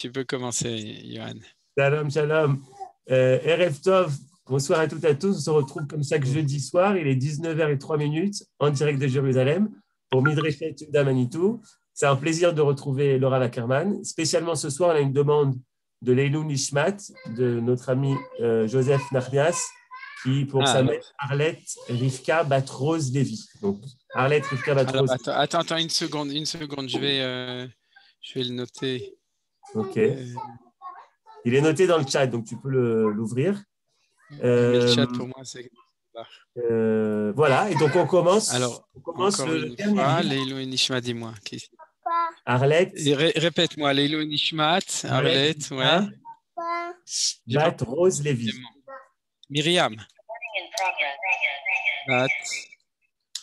Tu peux commencer, Johan. Shalom, shalom. Euh, Tov, bonsoir à toutes et à tous. On se retrouve comme chaque jeudi soir, il est 19h03 minutes, en direct de Jérusalem, pour Midrashet Tuda C'est un plaisir de retrouver Laura Lackerman. Spécialement ce soir, on a une demande de Leilou Nishmat, de notre ami euh, Joseph Narnias, qui, pour ah, sa mère, Arlette Rivka Batrose Lévy. Arlette Rivka Batrose. attends, attends, une seconde, une seconde, je vais, euh, je vais le noter. Ok. Il est noté dans le chat, donc tu peux l'ouvrir. le euh, chat, pour moi, c'est. Euh, voilà, et donc on commence. Alors, on commence le une dernier. Fois, Nishma, dis-moi. Arlette. Répète-moi, Leilo Nishmat, Arlette, ouais. Bat Rose Lévy. Myriam. Bat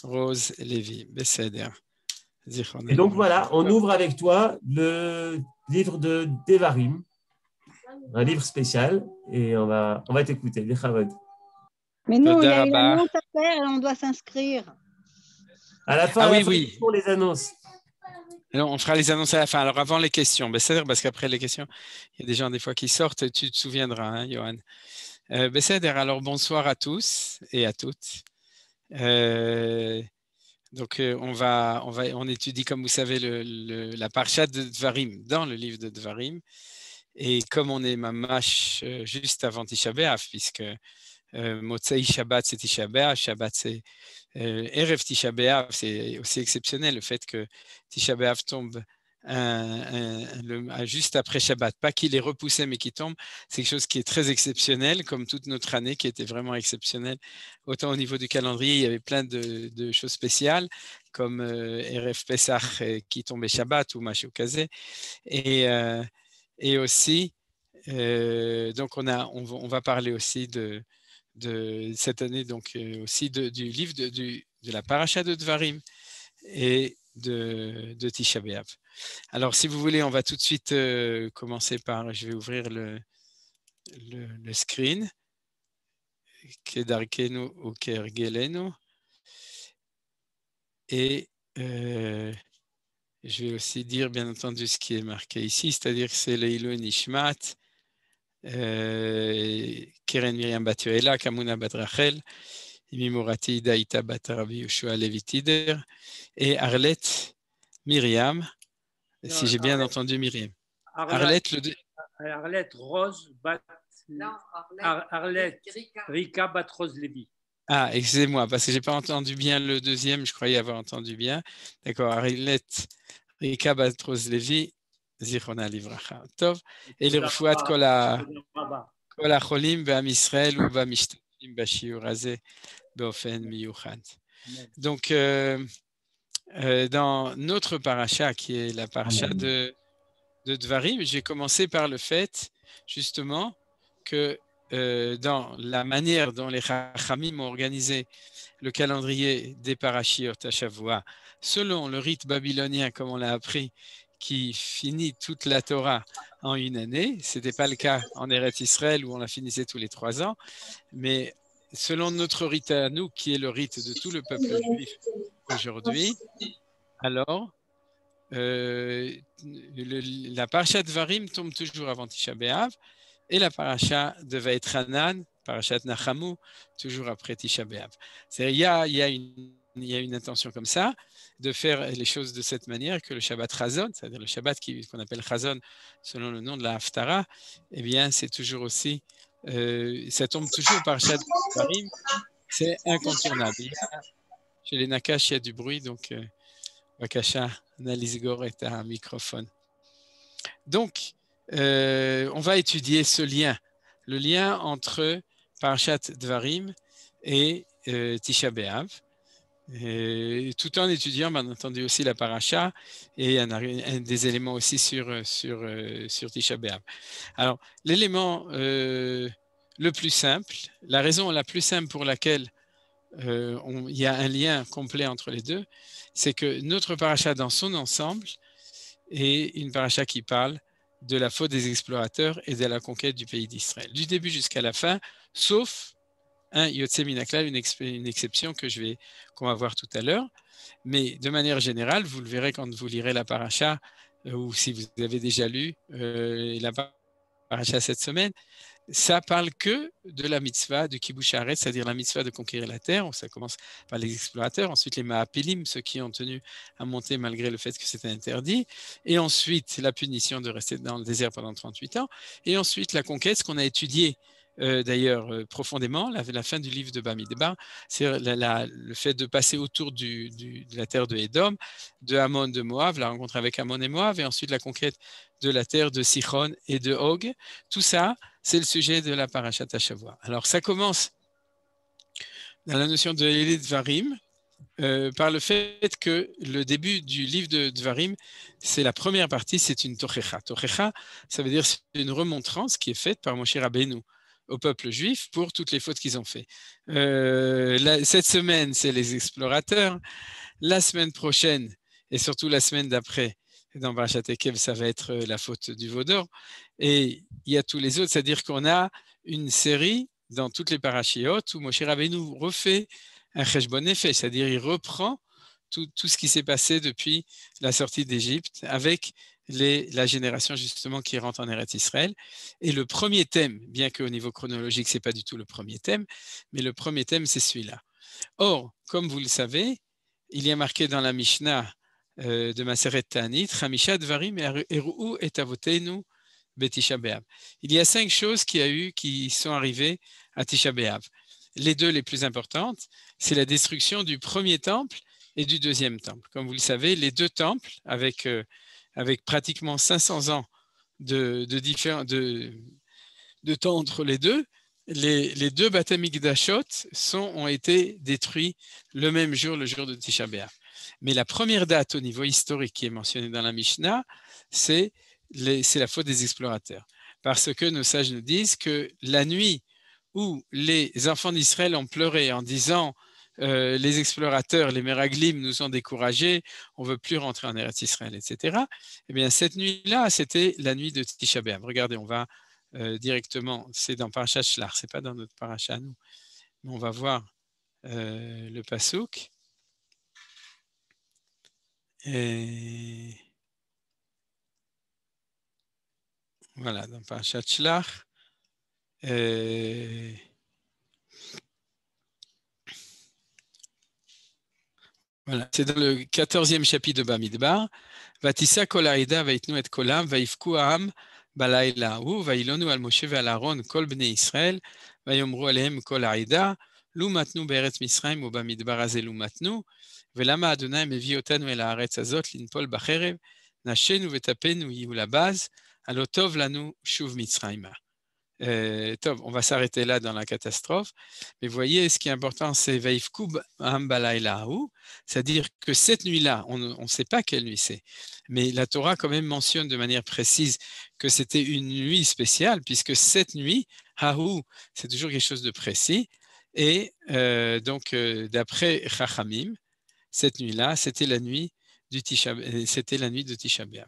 Rose Lévy, hein. Et donc voilà, on ouvre avec toi le livre de Devarim, un livre spécial, et on va, on va t'écouter. Mais nous, il y a une annonce à faire on doit s'inscrire. À la ah fin, oui, pour les annonces. on fera les annonces à la fin. Alors, avant les questions, dire parce qu'après les questions, il y a des gens des fois qui sortent. Tu te souviendras, hein, Johan. Euh, alors bonsoir à tous et à toutes. Euh, donc, euh, on, va, on, va, on étudie, comme vous savez, le, la parsha de Dvarim dans le livre de Dvarim. Et comme on est mamash euh, juste avant Tisha puisque euh, Shabbat, c'est Tisha Shabbat, c'est euh, Erev Tisha c'est aussi exceptionnel le fait que Tisha tombe juste après Shabbat. Pas qu'il est repoussé mais qu'il tombe, c'est quelque chose qui est très exceptionnel, comme toute notre année qui était vraiment exceptionnelle. Autant au niveau du calendrier, il y avait plein de, choses spéciales, comme euh, RF Pessah euh, qui tombait Shabbat ou Machu euh, Et, aussi, donc on, va parler aussi de, cette année, donc aussi du livre de, la paracha de Dvarim. Et de, de Tisha Alors, si vous voulez, on va tout de suite euh, commencer par. Je vais ouvrir le, le, screen. Kedarkenu ou Et euh, je vais aussi dire, bien entendu, ce qui est marqué ici, c'est-à-dire que c'est Leilo Nishmat, euh, Keren Miriam Batuela, Kamuna Badrachel. Batarabi et Arlette Myriam, si j'ai bien entendu Myriam. Arlette, Arlette, le... Arlette Rose Bat. Arlette, Rika. Rika Bat Rose Levi. Ah, excusez-moi, parce que je n'ai pas entendu bien le deuxième, je croyais avoir entendu bien. D'accord, Arlette Rika Bat Rose Levi, Zirona Livracha. Tov. Et le Rufouat Kola. Kola Cholim, Bam Israël ou Bam Ishtar. Donc, euh, euh, dans notre paracha, qui est la paracha de, de Dvarim, j'ai commencé par le fait, justement, que euh, dans la manière dont les Chachamim ont organisé le calendrier des parashiot à Shavua, selon le rite babylonien, comme on l'a appris, qui finit toute la Torah en une année. Ce n'était pas le cas en Eretz Israël où on la finissait tous les trois ans. Mais selon notre rite à nous, qui est le rite de tout le peuple juif aujourd'hui, alors euh, la paracha de Varim tombe toujours avant Tisha B'Av et la paracha de Vaetranan, de Nachamu, toujours après Tisha B'Av. Il y a une intention comme ça de faire les choses de cette manière que le Shabbat Chazon, c'est-à-dire le Shabbat qu'on appelle Chazon selon le nom de la Haftara, eh bien, c'est toujours aussi, euh, ça tombe toujours par Shabbat c'est incontournable. Chez les Nakash, il y a du bruit, donc euh, Bakasha, Analyse Gore un microphone. Donc, euh, on va étudier ce lien, le lien entre Parashat Dvarim et euh, Tisha B'Av. Et tout en étudiant, bien entendu, aussi la paracha et des éléments aussi sur, euh, sur, euh, sur Tisha B'Av. Alors, l'élément euh, le plus simple, la raison la plus simple pour laquelle il y a un lien complet entre les deux, c'est que notre paracha dans son ensemble est une paracha qui parle de la faute des explorateurs et de la conquête du pays d'Israël, du début jusqu'à la fin, sauf un Minaklav Minakla, une, exception que je vais qu'on va voir tout à l'heure. Mais de manière générale, vous le verrez quand vous lirez la paracha euh, ou si vous avez déjà lu euh, la paracha cette semaine, ça parle que de la mitzvah de kibush c'est-à-dire la mitzvah de conquérir la terre. Ça commence par les explorateurs, ensuite les maapelim, ceux qui ont tenu à monter malgré le fait que c'était interdit, et ensuite la punition de rester dans le désert pendant 38 ans, et ensuite la conquête, qu'on a étudié euh, d'ailleurs euh, profondément, la, fin du livre de Bamidbar, c'est le fait de passer autour de la terre de Édom, de Hamon de Moab, la rencontre avec Amon et Moab, et ensuite la conquête de la terre de Sichon et de Og. Tout ça, c'est le sujet de la Parashat Shavua. Alors ça commence dans la notion de l'élite Varim, euh, par le fait que le début du livre de Dvarim, c'est la première partie, c'est une tochecha. Tochecha, ça veut dire une remontrance qui est faite par Moshe Rabbeinu au peuple juif pour toutes les fautes qu'ils ont fait. Euh, cette semaine, c'est les explorateurs. La semaine prochaine, et surtout la semaine d'après, dans Barachat ça va être euh, la faute du vaudor Et il y a tous les autres, c'est-à-dire qu'on a une série dans toutes les parachéotes où Moshe Rabbeinu refait un bon effet, c'est-à-dire il reprend tout, tout ce qui s'est passé depuis la sortie d'Égypte avec la génération justement qui rentre en Eretz Israël. Et le premier thème, bien qu'au niveau chronologique, ce n'est pas du tout le premier thème, mais le premier thème, c'est celui-là. Or, comme vous le savez, il y a marqué dans la Mishnah euh, de Maseret Tanit, Dvarim Eru et Avotenu Betisha Il y a cinq choses qui, a eu, qui sont arrivées à Tisha Les deux les plus importantes, c'est la destruction du premier temple et du deuxième temple. Comme vous le savez, les deux temples, avec euh, avec pratiquement 500 ans de, temps entre les deux, les, deux batamiques d'Ashot ont été détruits le même jour, le jour de Tisha B'Av. Mais la première date au niveau historique qui est mentionnée dans la Mishnah, c'est, c'est la faute des explorateurs. Parce que nos sages nous disent que la nuit où les enfants d'Israël ont pleuré en disant euh, les explorateurs, les Meraglim nous ont découragés, on ne veut plus rentrer en Eretz Israël, etc. Eh bien, cette nuit-là, c'était la nuit de Tisha Regardez, on va euh, directement, c'est dans Parashat ce c'est pas dans notre Parashat, nous. Mais on va voir euh, le Passouk. Voilà, dans Parashat Et... Voilà, c'est dans le quatorzième chapitre de Bamidbar. Vatissa va itnu et kolam vaifku am balaila ou vailonu al moshe ve'al al kol bnei israel vayomru alehem kolarida lou matnu beret misraim ou bamidbar azel lou matnu ve lama adonai me el ha'aretz azot linpol bacherev nashenu ve'tapenu tapenu la alotov lanu shuv Mitzrayimah » Euh, on va s'arrêter là dans la catastrophe. Mais voyez, ce qui est important, c'est Veifkub Hambalailahou, c'est-à-dire que cette nuit-là, on ne sait pas quelle nuit c'est, mais la Torah quand même mentionne de manière précise que c'était une nuit spéciale, puisque cette nuit, Haou, c'est toujours quelque chose de précis. Et euh, donc, euh, d'après Chachamim, cette nuit-là, c'était la nuit du Tisha, euh, c'était la nuit de Tisha B'Av.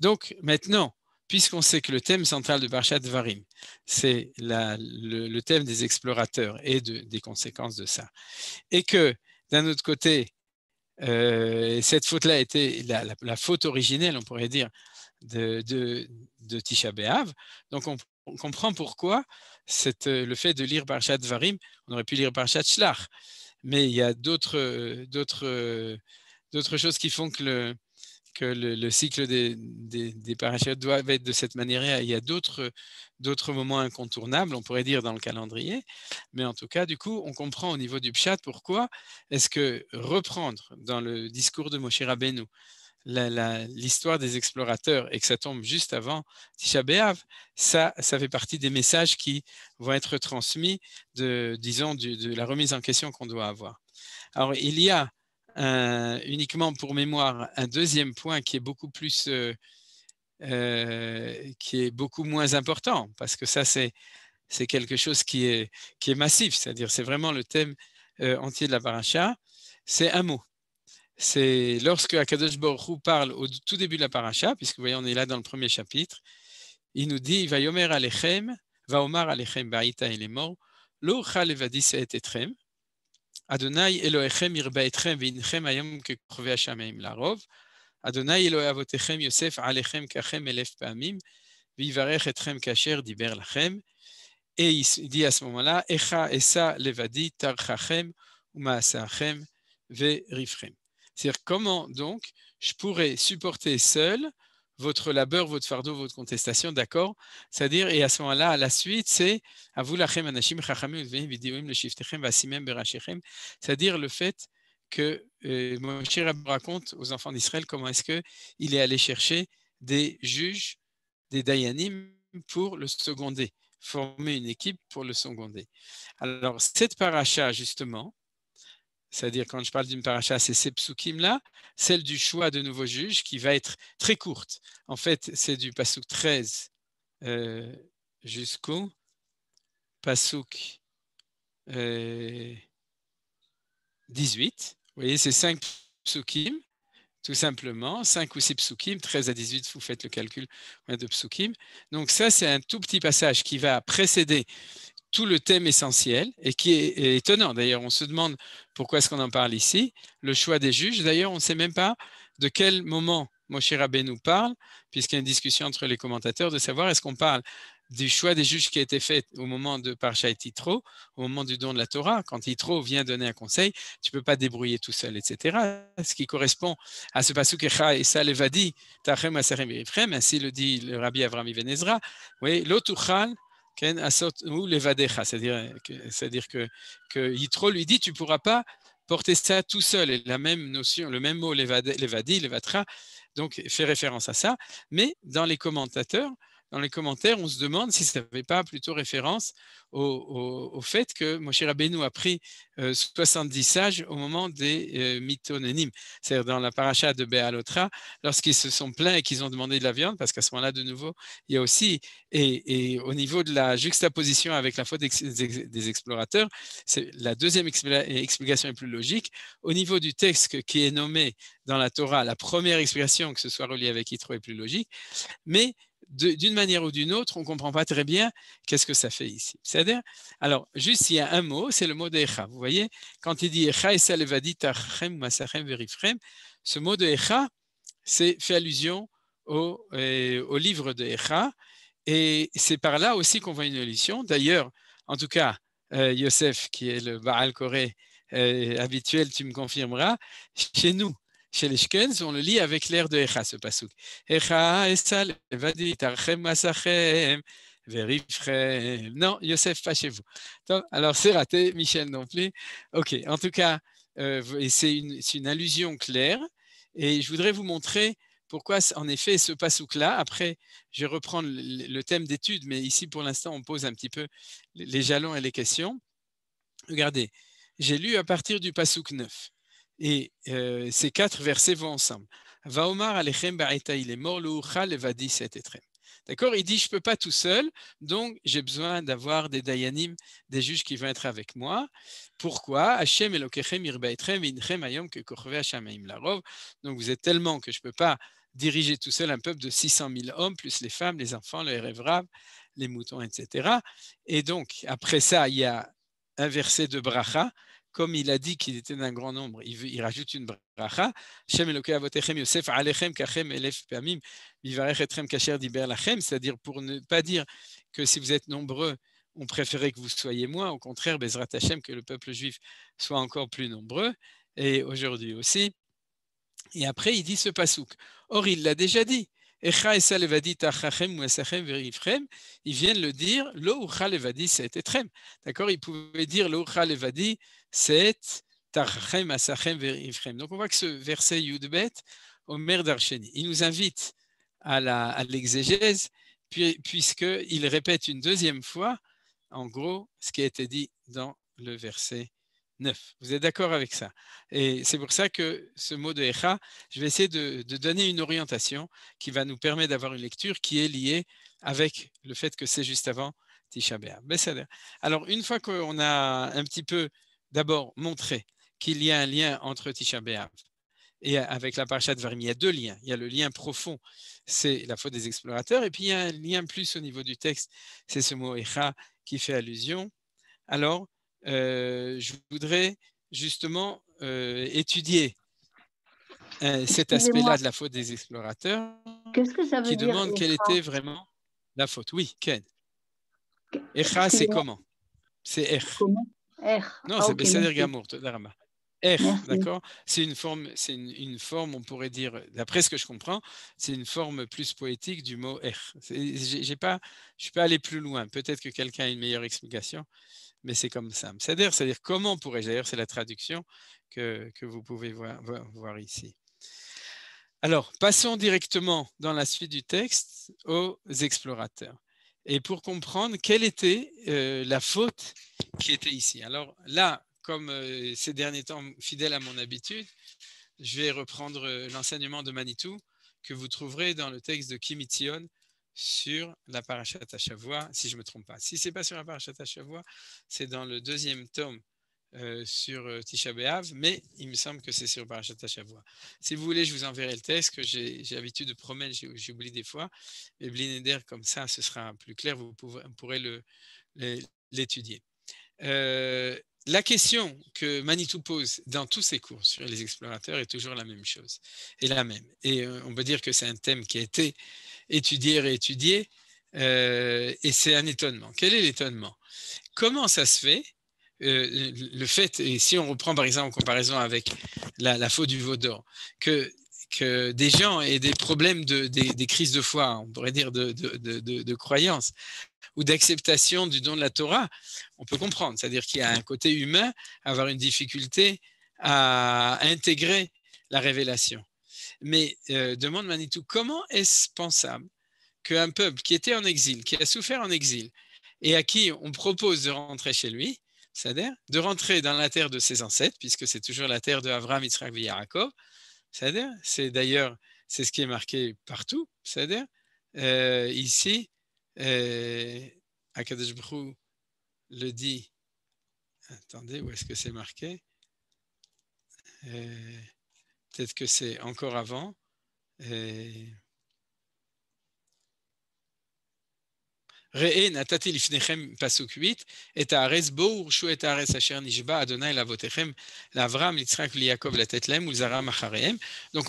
Donc, maintenant, puisqu'on sait que le thème central de Barchat Varim, c'est le, thème des explorateurs et des conséquences de ça, et que d'un autre côté, euh, cette faute-là était la, faute originelle, on pourrait dire, de, Tisha B'Av. Donc on, comprend pourquoi euh, le fait de lire Barchat Varim, on aurait pu lire Barchat Shlach, mais il y a d'autres choses qui font que le, que le, cycle des, des, parachutes doit être de cette manière. Il y a d'autres moments incontournables, on pourrait dire, dans le calendrier. Mais en tout cas, du coup, on comprend au niveau du Pshat pourquoi est-ce que reprendre dans le discours de Moshe Rabbeinu l'histoire des explorateurs et que ça tombe juste avant Tisha B'Av, ça, fait partie des messages qui vont être transmis de, disons, de la remise en question qu'on doit avoir. Alors, il y a euh, uniquement pour mémoire un deuxième point qui est beaucoup plus euh, euh, qui est beaucoup moins important parce que ça c'est c'est quelque chose qui est qui est massif c'est-à-dire c'est vraiment le thème entier de la paracha c'est un mot c'est lorsque Akadosh Baruch parle au tout début de la paracha puisque vous voyez on est là dans le premier chapitre il nous dit va yomer alechem va omar alechem ba'ita et les morts lo et etrem Adonai Elohechem irbaetchem vinchem Ayom que korve larov. Adonai Elohe Yosef alechem kachem elef pamim vivarech etchem kacher diber lachem. Et il dit à ce moment-là, Echa esa levadi tarchachem umaasachem ve rifrem. C'est-à-dire comment donc je pourrais supporter seul votre labeur, votre fardeau, votre contestation, d'accord C'est-à-dire, et à ce moment-là, à la suite, c'est c'est-à-dire le fait que euh, raconte aux enfants d'Israël comment est-ce qu'il est allé chercher des juges, des dayanim, pour le seconder, former une équipe pour le seconder. Alors, cette paracha, justement, c'est-à-dire quand je parle d'une paracha, c'est ces psukim-là, celle du choix de nouveaux juge qui va être très courte. En fait, c'est du pasuk 13 euh, jusqu'au pasuk 18. Euh, vous voyez, c'est 5 psukim, tout simplement, 5 ou 6 psukim, 13 à 18, vous faites le calcul de psukim. Donc ça, c'est un tout petit passage qui va précéder tout le thème essentiel et qui est, étonnant. D'ailleurs, on se demande pourquoi est-ce qu'on en parle ici. Le choix des juges, d'ailleurs, on ne sait même pas de quel moment Moshe Rabbe nous parle, puisqu'il y a une discussion entre les commentateurs de savoir est-ce qu'on parle du choix des juges qui a été fait au moment de Parcha et Titro, au moment du don de la Torah, quand Titro vient donner un conseil, tu ne peux pas débrouiller tout seul, etc. Ce qui correspond à ce pasuk que et Salevadi, Tachem Asarem Ephraim, ainsi le dit le rabbi Avram Ibn Ezra, oui, c'est-à-dire euh, cest dire que, Yitro lui dit tu ne pourras pas porter ça tout seul et la même notion le même mot l'évadi, levatra donc fait référence à ça mais dans les commentateurs dans les commentaires, on se demande si ça n'avait pas plutôt référence au, fait que Moshe Rabbeinu a pris 70 euh, sages au moment des euh, c'est-à-dire dans la paracha de Béalotra, lorsqu'ils se sont plaints et qu'ils ont demandé de la viande, parce qu'à ce moment-là, de nouveau, il y a aussi, et, au niveau de la juxtaposition avec la faute des, des explorateurs, la deuxième explication est plus logique. Au niveau du texte qui est nommé dans la Torah, la première explication, que ce soit relié avec Yitro, est plus logique, mais d'une manière ou d'une autre, on ne comprend pas très bien qu'est-ce que ça fait ici. C'est-à-dire, alors, juste il y a un mot, c'est le mot d'Echa. Vous voyez, quand il dit Echa ce mot de Echa, fait allusion euh, au, livre de Echa, et c'est par là aussi qu'on voit une allusion. D'ailleurs, en tout cas, euh, Yosef, qui est le Baal Corée euh, habituel, tu me confirmeras, chez nous, chez les on le lit avec l'air de Echa, ce pasuk. Echa esal vadi tarchem masachem, verifrem. Non, Yosef, pas chez vous. Alors, c'est raté, Michel non plus. OK, en tout cas, euh, c'est une, allusion claire. Et je voudrais vous montrer pourquoi, en effet, ce passouk-là, après, je vais reprendre le, le thème d'étude, mais ici, pour l'instant, on pose un petit peu les jalons et les questions. Regardez, j'ai lu à partir du pasouk 9. Et euh, ces quatre versets vont ensemble. Va alechem il D'accord Il dit, je peux pas tout seul, donc j'ai besoin d'avoir des dayanim, des juges qui vont être avec moi. Pourquoi elokechem ayom que larov. Donc vous êtes tellement que je ne peux pas diriger tout seul un peuple de 600 000 hommes, plus les femmes, les enfants, les rêves les moutons, etc. Et donc, après ça, il y a un verset de bracha comme il a dit qu'il était d'un grand nombre, il, rajoute une bracha. c'est-à-dire pour ne pas dire que si vous êtes nombreux, on préférait que vous soyez moins. Au contraire, Bezrat que le peuple juif soit encore plus nombreux, et aujourd'hui aussi. Et après, il dit ce pasouk. Or, il l'a déjà dit. Ils viennent le dire, Levadi, c'est Etrem. D'accord Il pouvait dire 7. Donc on voit que ce verset Yudbet, Omer d'Archeni, il nous invite à l'exégèse, puisqu'il répète une deuxième fois, en gros, ce qui a été dit dans le verset 9. Vous êtes d'accord avec ça Et c'est pour ça que ce mot de Echa, je vais essayer de, de donner une orientation qui va nous permettre d'avoir une lecture qui est liée avec le fait que c'est juste avant Tisha B'Av. Alors, une fois qu'on a un petit peu d'abord montrer qu'il y a un lien entre Tisha B'Av et avec la parchat de Il y a deux liens. Il y a le lien profond, c'est la faute des explorateurs, et puis il y a un lien plus au niveau du texte, c'est ce mot Echa qui fait allusion. Alors, euh, je voudrais justement euh, étudier euh, cet aspect-là de la faute des explorateurs qui demande quelle était vraiment la faute. Oui, Ken. Echa, c'est comment C'est Echa. R. Non, ah, c'est d'accord C'est une forme, c'est une, forme, on pourrait dire, d'après ce que je comprends, c'est une forme plus poétique du mot R. J'ai pas, je suis pas allé plus loin. Peut-être que quelqu'un a une meilleure explication, mais c'est comme ça. C'est-à-dire, c'est-à-dire comment pourrais-je D'ailleurs, c'est la traduction que, vous pouvez voir, ici. Alors, passons directement dans la suite du texte aux explorateurs. Et pour comprendre quelle était euh, la faute qui était ici. Alors là, comme euh, ces derniers temps, fidèle à mon habitude, je vais reprendre euh, l'enseignement de Manitou que vous trouverez dans le texte de Kimition sur la Parashat Shavua, si je ne me trompe pas. Si ce n'est pas sur la Parashat Shavua, c'est dans le deuxième tome euh, sur Tisha mais il me semble que c'est sur Parashat Shavua. Si vous voulez, je vous enverrai le texte que j'ai l'habitude de promener j'oublie des fois. Mais Blineder comme ça, ce sera plus clair, vous pourrez, vous pourrez l'étudier. Euh, la question que Manitou pose dans tous ses cours sur les explorateurs est toujours la même chose, et la même. Et euh, on peut dire que c'est un thème qui a été étudié, réétudié, euh, et c'est un étonnement. Quel est l'étonnement Comment ça se fait le fait, et si on reprend par exemple en comparaison avec la, faute du veau que des gens et des problèmes, des, crises de foi, hein, on pourrait dire, de, de, croyance ou d'acceptation du don de la Torah, on peut comprendre. C'est-à-dire qu'il y a un côté humain, avoir une difficulté à intégrer la révélation. Mais euh, demande Manitou, comment est-ce pensable qu'un peuple qui était en exil, qui a souffert en exil, et à qui on propose de rentrer chez lui, c'est-à-dire de rentrer dans la terre de ses ancêtres, puisque c'est toujours la terre de Avram, Israël et c'est-à-dire, c'est d'ailleurs, c'est ce qui est marqué partout. C'est-à-dire, euh, ici, euh, le dit. Attendez, où est-ce que c'est marqué euh, Peut-être que c'est encore avant. Euh, Donc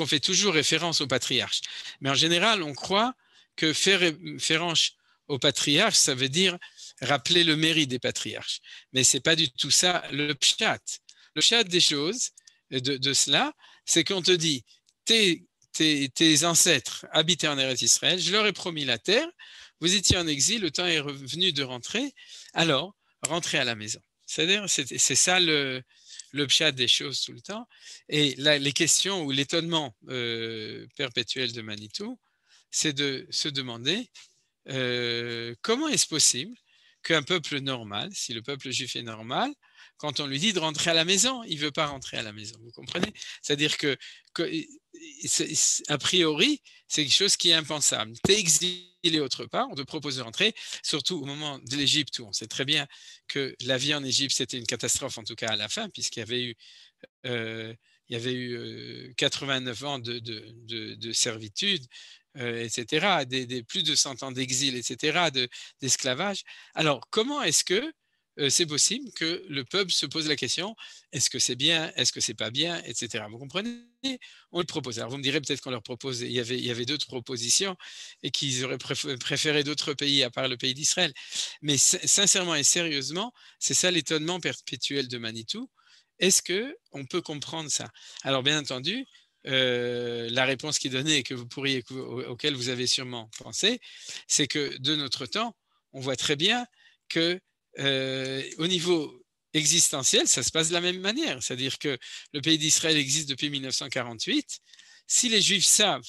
on fait toujours référence au patriarche. Mais en général, on croit que faire référence au patriarche, ça veut dire rappeler le mérite des patriarches. Mais c'est pas du tout ça le pshat. Le pshat des choses, de, cela, c'est qu'on te dit, tes, ancêtres habitaient en Eretz Israël, je leur ai promis la terre, vous étiez en exil, le temps est revenu de rentrer, alors rentrez à la maison. C'est-à-dire, c'est ça le, le pchat des choses tout le temps. Et les questions ou l'étonnement euh, perpétuel de Manitou, c'est de se demander euh, comment est-ce possible qu'un peuple normal, si le peuple juif est normal, quand on lui dit de rentrer à la maison, il ne veut pas rentrer à la maison. Vous comprenez C'est-à-dire que, a priori, c'est quelque chose qui est impensable. T'es exil il est autre part, on te propose de rentrer, surtout au moment de l'Égypte où on sait très bien que la vie en Égypte, c'était une catastrophe, en tout cas à la fin, puisqu'il y avait eu, euh, il y avait eu 89 euh, ans de, servitude, euh, etc., des, plus de 100 ans d'exil, etc., d'esclavage. Alors, comment est-ce que c'est possible que le peuple se pose la question est-ce que c'est bien, est-ce que c'est pas bien, etc. Vous comprenez On le propose. Alors vous me direz peut-être qu'on leur propose. Il y avait, avait d'autres propositions et qu'ils auraient préféré d'autres pays à part le pays d'Israël. Mais sincèrement et sérieusement, c'est ça l'étonnement perpétuel de Manitou. Est-ce que on peut comprendre ça Alors bien entendu, la réponse qui est donnée et que vous pourriez, auquel vous avez sûrement pensé, c'est que de notre temps, on voit très bien que euh, au niveau existentiel, ça se passe de la même manière. C'est-à-dire que le pays d'Israël existe depuis 1948. Si les Juifs savent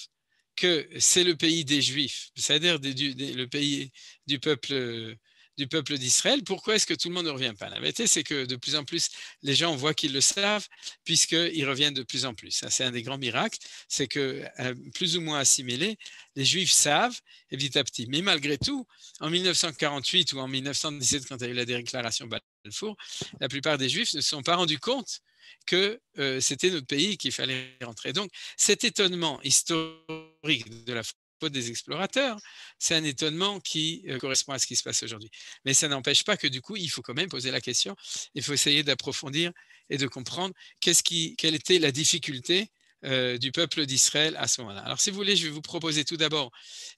que c'est le pays des Juifs, c'est-à-dire le pays du peuple euh, du peuple d'Israël, pourquoi est-ce que tout le monde ne revient pas La vérité, c'est que de plus en plus, les gens voient qu'ils le savent, puisqu'ils reviennent de plus en plus. c'est un des grands miracles, c'est que, euh, plus ou moins assimilés, les Juifs savent, et petit à petit. Mais malgré tout, en 1948 ou en 1917, quand il y a eu la déclaration Balfour, la plupart des Juifs ne se sont pas rendus compte que euh, c'était notre pays qu'il fallait rentrer. Donc cet étonnement historique de la des explorateurs. C'est un étonnement qui euh, correspond à ce qui se passe aujourd'hui. Mais ça n'empêche pas que du coup, il faut quand même poser la question, il faut essayer d'approfondir et de comprendre quest qui, quelle était la difficulté euh, du peuple d'Israël à ce moment-là. Alors si vous voulez, je vais vous proposer tout d'abord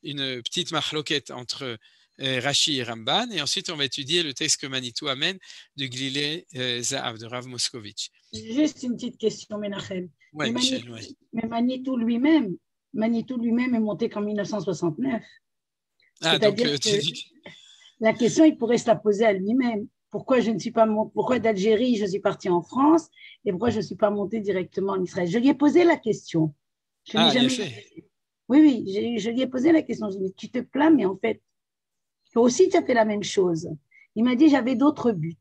une petite marloquette entre euh, Rashi et Ramban, et ensuite on va étudier le texte que Manitou amène du Glilé Zahav de Rav Moscovitch. Juste une petite question, Menachem. mais, Manitou lui-même, Manitou lui-même est monté qu'en 1969. Ah, à dire euh, que la question, il pourrait se la poser à lui-même. Pourquoi je ne suis pas pourquoi d'Algérie je suis parti en France et pourquoi je ne suis pas monté directement en Israël Je lui ai posé la question. Je ah, jamais... Oui, oui, je lui ai posé la question. Je lui ai dit, tu te plains, mais en fait, toi aussi, tu as fait la même chose. Il m'a dit, j'avais d'autres buts.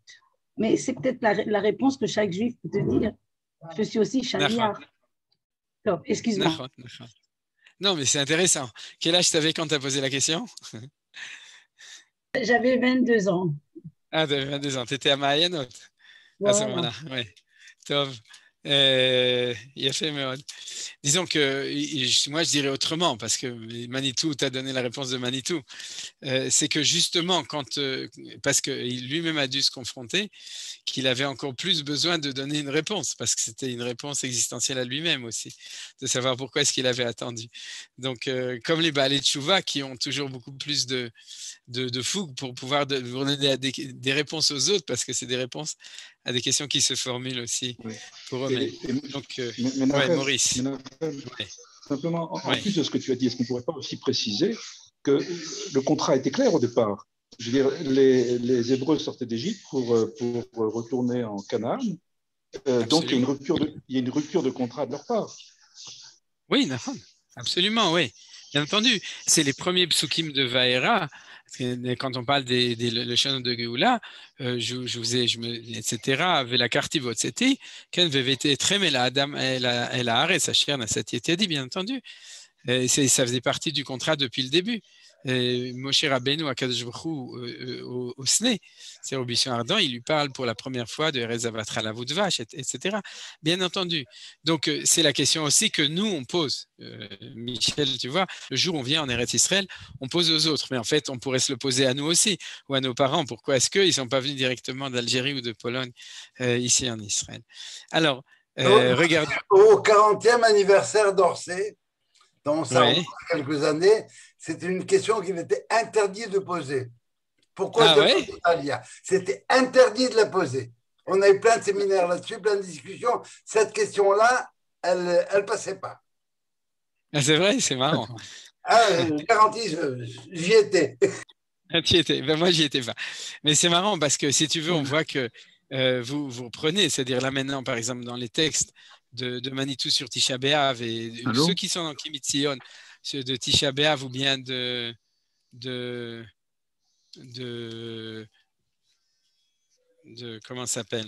Mais c'est peut-être la, réponse que chaque juif peut te mmh. dire. Je suis aussi chariard. Excuse-moi. Non, mais c'est intéressant. Quel âge t'avais quand tu as posé la question J'avais 22 ans. Ah, t'avais 22 ans. T'étais à Marianote à ce moment-là, oui. Top. Euh, fait, mais euh, Disons que moi, je dirais autrement, parce que Manitou t'a donné la réponse de Manitou. Euh, c'est que justement, quand, euh, parce que lui-même a dû se confronter, qu'il avait encore plus besoin de donner une réponse, parce que c'était une réponse existentielle à lui-même aussi, de savoir pourquoi est-ce qu'il avait attendu. Donc, comme les balais de qui ont toujours beaucoup plus de, de, fougue pour pouvoir donner des, des réponses aux autres, parce que c'est des réponses à des questions qui se formulent aussi pour eux. Donc, Maurice. Simplement, en, plus de ce que tu as dit, est-ce qu'on ne pourrait pas aussi préciser que le contrat était clair au départ Je veux dire, les, Hébreux sortaient d'Égypte pour, euh, pour euh, retourner en Canaan. Euh, donc, il y, a une rupture de, une rupture de contrat de leur part. Oui, absolument, oui. Bien entendu, c'est les premiers psukim de Vaera quand on parle des, des le, le de Géoula, euh, je, vous ai, je me, etc., avec la carte c'était qu'elle devait très la elle a arrêté sa chienne à cette bien entendu. Et ça faisait partie du contrat depuis le début. Euh, Moshe Rabbeinu à Kadosh euh, euh, au, au c'est au ardent, il lui parle pour la première fois de Rezavat la vache, etc. Bien entendu. Donc, c'est la question aussi que nous, on pose. Michel, tu vois, le jour où on vient en Eretz Israël, on pose aux autres. Mais en fait, on pourrait se le poser à nous aussi, ou à nos parents. Pourquoi est-ce qu'ils ne sont pas venus directement d'Algérie ou de Pologne ici en Israël Alors, au, regardez. Au 40e anniversaire d'Orsay, dans quelques années, c'était une question qu'il était interdit de poser. Pourquoi ah C'était interdit de la poser. On a eu plein de séminaires là-dessus, plein de discussions. Cette question-là, elle ne passait pas. Ah, c'est vrai, c'est marrant. Ah, je j'y étais. Ah, tu étais. Ben moi, j'y étais pas. Mais c'est marrant parce que si tu veux, on voit que euh, vous, vous reprenez, c'est-à-dire là maintenant, par exemple, dans les textes de, Manitou sur Tisha B'Av et ceux qui sont dans Kimitsion de Tisha B'Av ou bien de, de, de, de comment s'appelle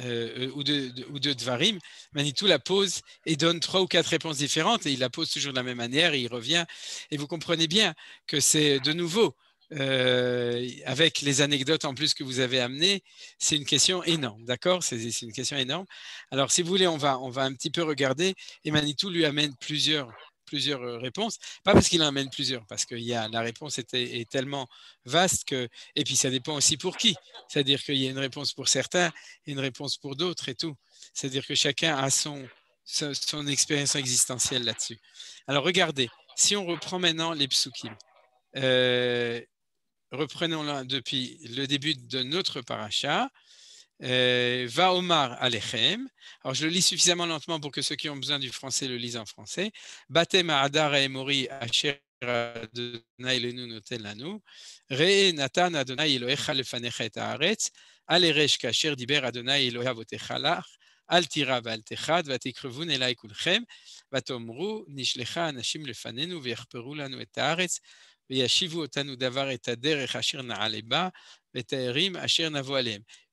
euh, euh, ou, de, ou de Dvarim, Manitou la pose et donne trois ou quatre réponses différentes et il la pose toujours de la même manière et il revient. Et vous comprenez bien que c'est de nouveau, euh, avec les anecdotes en plus que vous avez amenées, c'est une question énorme, d'accord C'est une question énorme. Alors si vous voulez, on va, on va un petit peu regarder et Manitou lui amène plusieurs plusieurs réponses. Pas parce qu'il en amène plusieurs, parce que y a, la réponse est, tellement vaste que. Et puis, ça dépend aussi pour qui. C'est-à-dire qu'il y a une réponse pour certains une réponse pour d'autres et tout. C'est-à-dire que chacun a son, expérience existentielle là-dessus. Alors, regardez, si on reprend maintenant les psukim, euh, reprenons-la depuis le début de notre paracha. Euh, va Omar Alechem. Alors je le lis suffisamment lentement pour que ceux qui ont besoin du français le lisent en français. Batem Adar et Mori Asher Adonai Lenu noten Lanu. Re Natan Adonai Elohecha Lefanechet Haaretz. Alerech Kasher Diber Adonai Elohecha Votechalach. Al Tira VAltechad Techad Vatekrevun Elai Vatomru Nishlecha Anashim Lefanenu Vierperu Lanu Et Haaretz. Veyashivu Otanu Davar Et Ader Echashir Naaleba. Vetaerim Asher Navo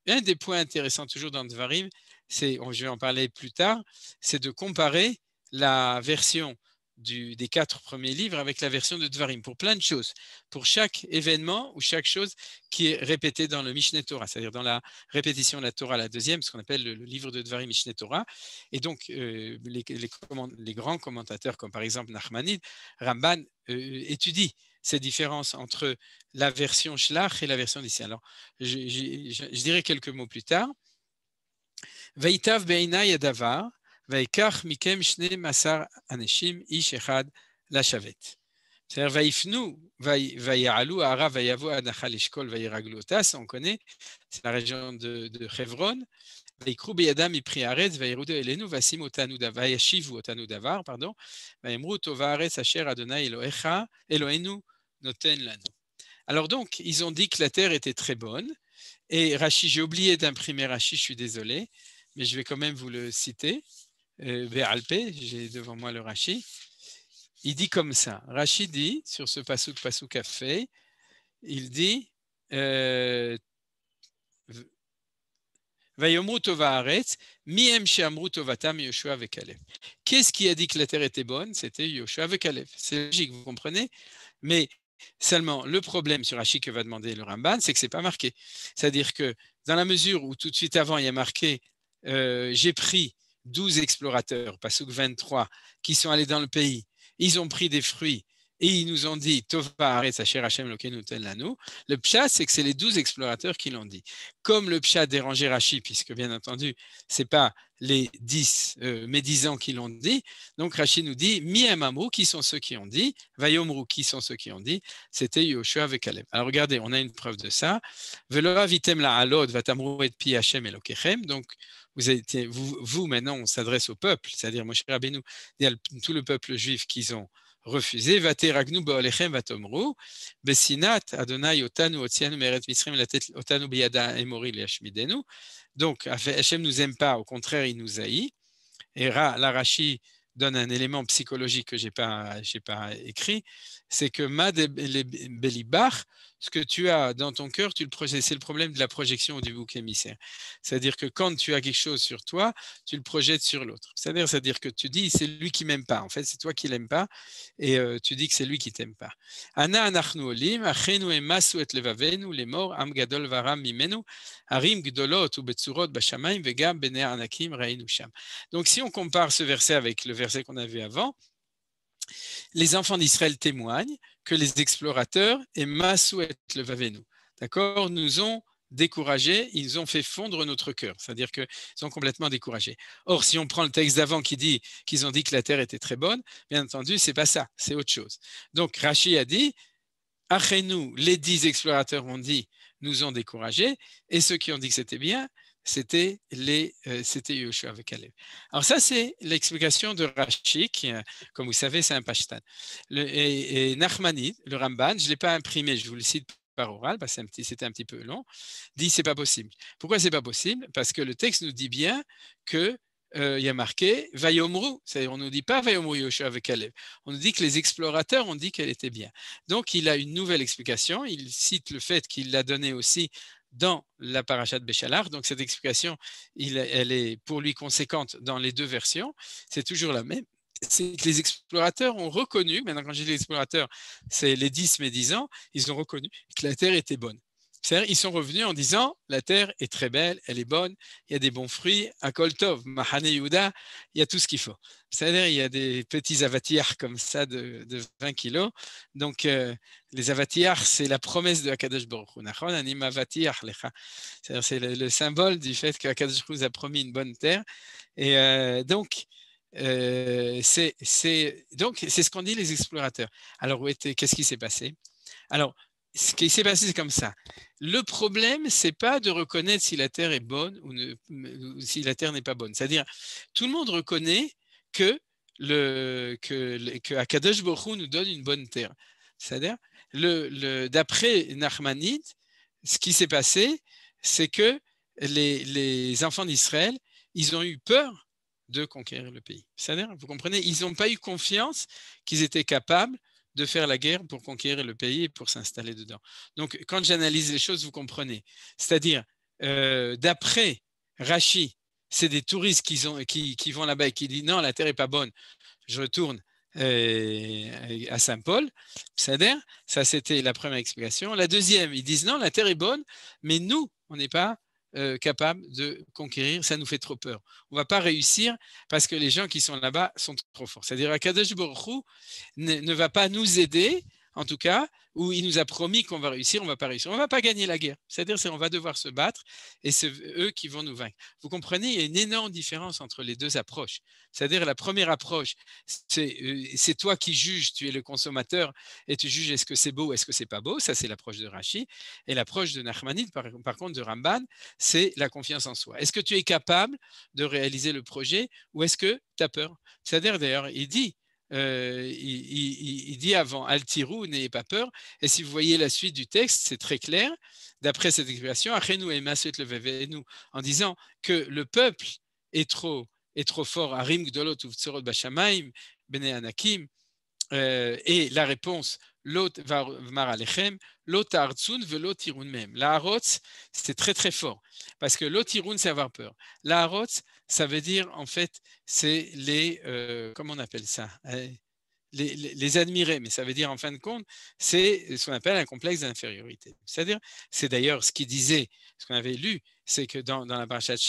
un des points intéressants toujours dans Devarim, c'est, je vais en parler plus tard, c'est de comparer la version des quatre premiers livres avec la version de Dvarim, pour plein de choses, pour chaque événement ou chaque chose qui est répétée dans le Mishneh Torah, c'est-à-dire dans la répétition de la Torah, la deuxième, ce qu'on appelle le, livre de Dvarim Mishneh Torah. Et donc, euh, les, grands commentateurs, comme par exemple Nachmanid, Ramban, euh, euh, étudient cette différence entre la version Shlach et la version d'ici. Alors, je, je, je, je, dirai quelques mots plus tard. Veitav beina yadavar, veikach mikem shne masar aneshim ish echad la shavet. C'est-à-dire, vaifnu, vaialu, ara, vaiavo, anachal, ishkol vairaglu, on connaît, c'est la région de, de Hebron. ויקחו בידם מפרי הארץ, וירודו אלינו, וישימו אותנו דבר, וישיבו אותנו דבר, פרדון, ויאמרו טובה הארץ אשר אדוני alors donc, ils ont dit que la terre était très bonne. Et rachi j'ai oublié d'imprimer rachi je suis désolé, mais je vais quand même vous le citer. Euh, j'ai devant moi le Rachid. Il dit comme ça. Rachid dit, sur ce Pasuk Pasuk fait, il dit euh, Qu'est-ce qui a dit que la terre était bonne C'était Yoshua avec C'est logique, vous comprenez Mais Seulement, le problème sur Hachi que va demander le Ramban, c'est que ce n'est pas marqué. C'est-à-dire que dans la mesure où tout de suite avant, il y a marqué euh, J'ai pris 12 explorateurs, que 23, qui sont allés dans le pays, ils ont pris des fruits et ils nous ont dit Tova Lano. Le pshat, c'est que c'est les douze explorateurs qui l'ont dit. Comme le pshat dérangeait Rachi puisque bien entendu, c'est pas les dix euh, médisants qui l'ont dit. Donc Rachi nous dit Miamamu, qui sont ceux qui ont dit Vayomru, qui sont ceux qui ont dit C'était Yoshua avec Caleb. Alors regardez, on a une preuve de ça. la alod vatamru et pi Donc vous, vous, maintenant, on s'adresse au peuple, c'est-à-dire Moshe Rabbeinu, tout le peuple juif qu'ils ont refusé. Vateragnu ba'olechem vatomru, besinat Adonai otanu otianu meret misrim la tête otanu biyada emori liashmidenu. Donc, Hachem nous aime pas, au contraire, il nous haït. Et Ra, l'Arachi donne un élément psychologique que j'ai pas, j'ai pas écrit c'est que Mad ce que tu as dans ton cœur, tu le c'est le problème de la projection du bouc émissaire. C'est-à-dire que quand tu as quelque chose sur toi, tu le projettes sur l'autre. C'est-à-dire, à dire que tu dis, c'est lui qui m'aime pas. En fait, c'est toi qui l'aimes pas, et euh, tu dis que c'est lui qui t'aime pas. Donc, si on compare ce verset avec le verset qu'on a vu avant, les enfants d'Israël témoignent que les explorateurs et Massouet le d'accord, nous ont découragés, ils ont fait fondre notre cœur, c'est-à-dire qu'ils ont complètement découragés. Or, si on prend le texte d'avant qui dit qu'ils ont dit que la terre était très bonne, bien entendu, c'est pas ça, c'est autre chose. Donc, Rachid a dit, après nous, les dix explorateurs ont dit, nous ont découragés, et ceux qui ont dit que c'était bien, c'était les, euh, c'était Yoshua avec Caleb. Alors ça, c'est l'explication de Rachik. Euh, comme vous savez, c'est un pashtan. et, et le Ramban, je ne l'ai pas imprimé, je vous le cite par oral, parce que c'était un, petit peu long, dit c'est pas possible. Pourquoi c'est pas possible Parce que le texte nous dit bien que euh, il y a marqué Vayomru, cest à on ne nous dit pas Vayomru Yoshua avec Caleb, on nous dit que les explorateurs ont dit qu'elle était bien. Donc il a une nouvelle explication, il cite le fait qu'il l'a donné aussi dans la paracha de Béchalar. Donc cette explication, elle est pour lui conséquente dans les deux versions. C'est toujours la même. C'est que les explorateurs ont reconnu, maintenant quand je dis les explorateurs, c'est les 10 ans. ils ont reconnu que la Terre était bonne ils sont revenus en disant la terre est très belle, elle est bonne, il y a des bons fruits, à Koltov, Mahane Yuda, il y a tout ce qu'il faut. C'est-à-dire, il y a des petits avatiars comme ça de, 20 kilos. Donc, euh, les avatiars, c'est la promesse de Akadosh Baruch Hu. C'est-à-dire, c'est le, symbole du fait qu'Akadosh Baruch Hu a promis une bonne terre. Et euh, donc, euh, c'est donc c'est ce qu'ont dit les explorateurs. Alors, qu'est-ce qui s'est passé Alors, ce qui s'est passé, c'est comme ça. Le problème, c'est pas de reconnaître si la Terre est bonne ou, si la Terre n'est pas bonne. C'est-à-dire, tout le monde reconnaît que le que, nous donne une bonne terre. C'est-à-dire, d'après Nahmanide, ce qui s'est passé, c'est que les, les enfants d'Israël, ils ont eu peur de conquérir le pays. C'est-à-dire, vous comprenez, ils n'ont pas eu confiance qu'ils étaient capables de faire la guerre pour conquérir le pays et pour s'installer dedans. Donc, quand j'analyse les choses, vous comprenez. C'est-à-dire, euh, d'après Rachi, c'est des touristes qui, qui, vont là-bas et qui disent non, la terre n'est pas bonne, je retourne euh, à Saint-Paul, Ça, c'était la première explication. La deuxième, ils disent non, la terre est bonne, mais nous, on n'est pas euh, capable de conquérir, ça nous fait trop peur. On ne va pas réussir parce que les gens qui sont là-bas sont trop forts. C'est-à-dire, Akadosh Borou ne va pas nous aider en tout cas, où il nous a promis qu'on va réussir, on ne va pas réussir. On ne va pas gagner la guerre. C'est-à-dire on va devoir se battre et c'est eux qui vont nous vaincre. Vous comprenez, il y a une énorme différence entre les deux approches. C'est-à-dire la première approche, c'est euh, toi qui juges, tu es le consommateur et tu juges est-ce que c'est beau, ou est-ce que c'est pas beau. Ça, c'est l'approche de Rachid, Et l'approche de Nachmanide, par, par contre, de Ramban, c'est la confiance en soi. Est-ce que tu es capable de réaliser le projet ou est-ce que tu as peur C'est-à-dire, d'ailleurs, il dit euh, il, il, il, dit avant al n'ayez pas peur. Et si vous voyez la suite du texte, c'est très clair. D'après cette expression, Achenu et le nous en disant que le peuple est trop, est trop fort. Arim Gdolot ou Bashamaim, Bene Anakim. Euh, et la réponse, Lot Vmar Alechem, Lot Artsun, Lot Irun même. La harots, c'est très très fort. Parce que Lot Irun, c'est avoir peur. La harots. Ça veut dire, en fait, c'est les, euh, comment on appelle ça euh, les, admirer, mais ça veut dire, en fin de compte, c'est ce qu'on appelle un complexe d'infériorité. C'est-à-dire, c'est d'ailleurs ce qu'il disait, ce qu'on avait lu, c'est que dans, la paracha de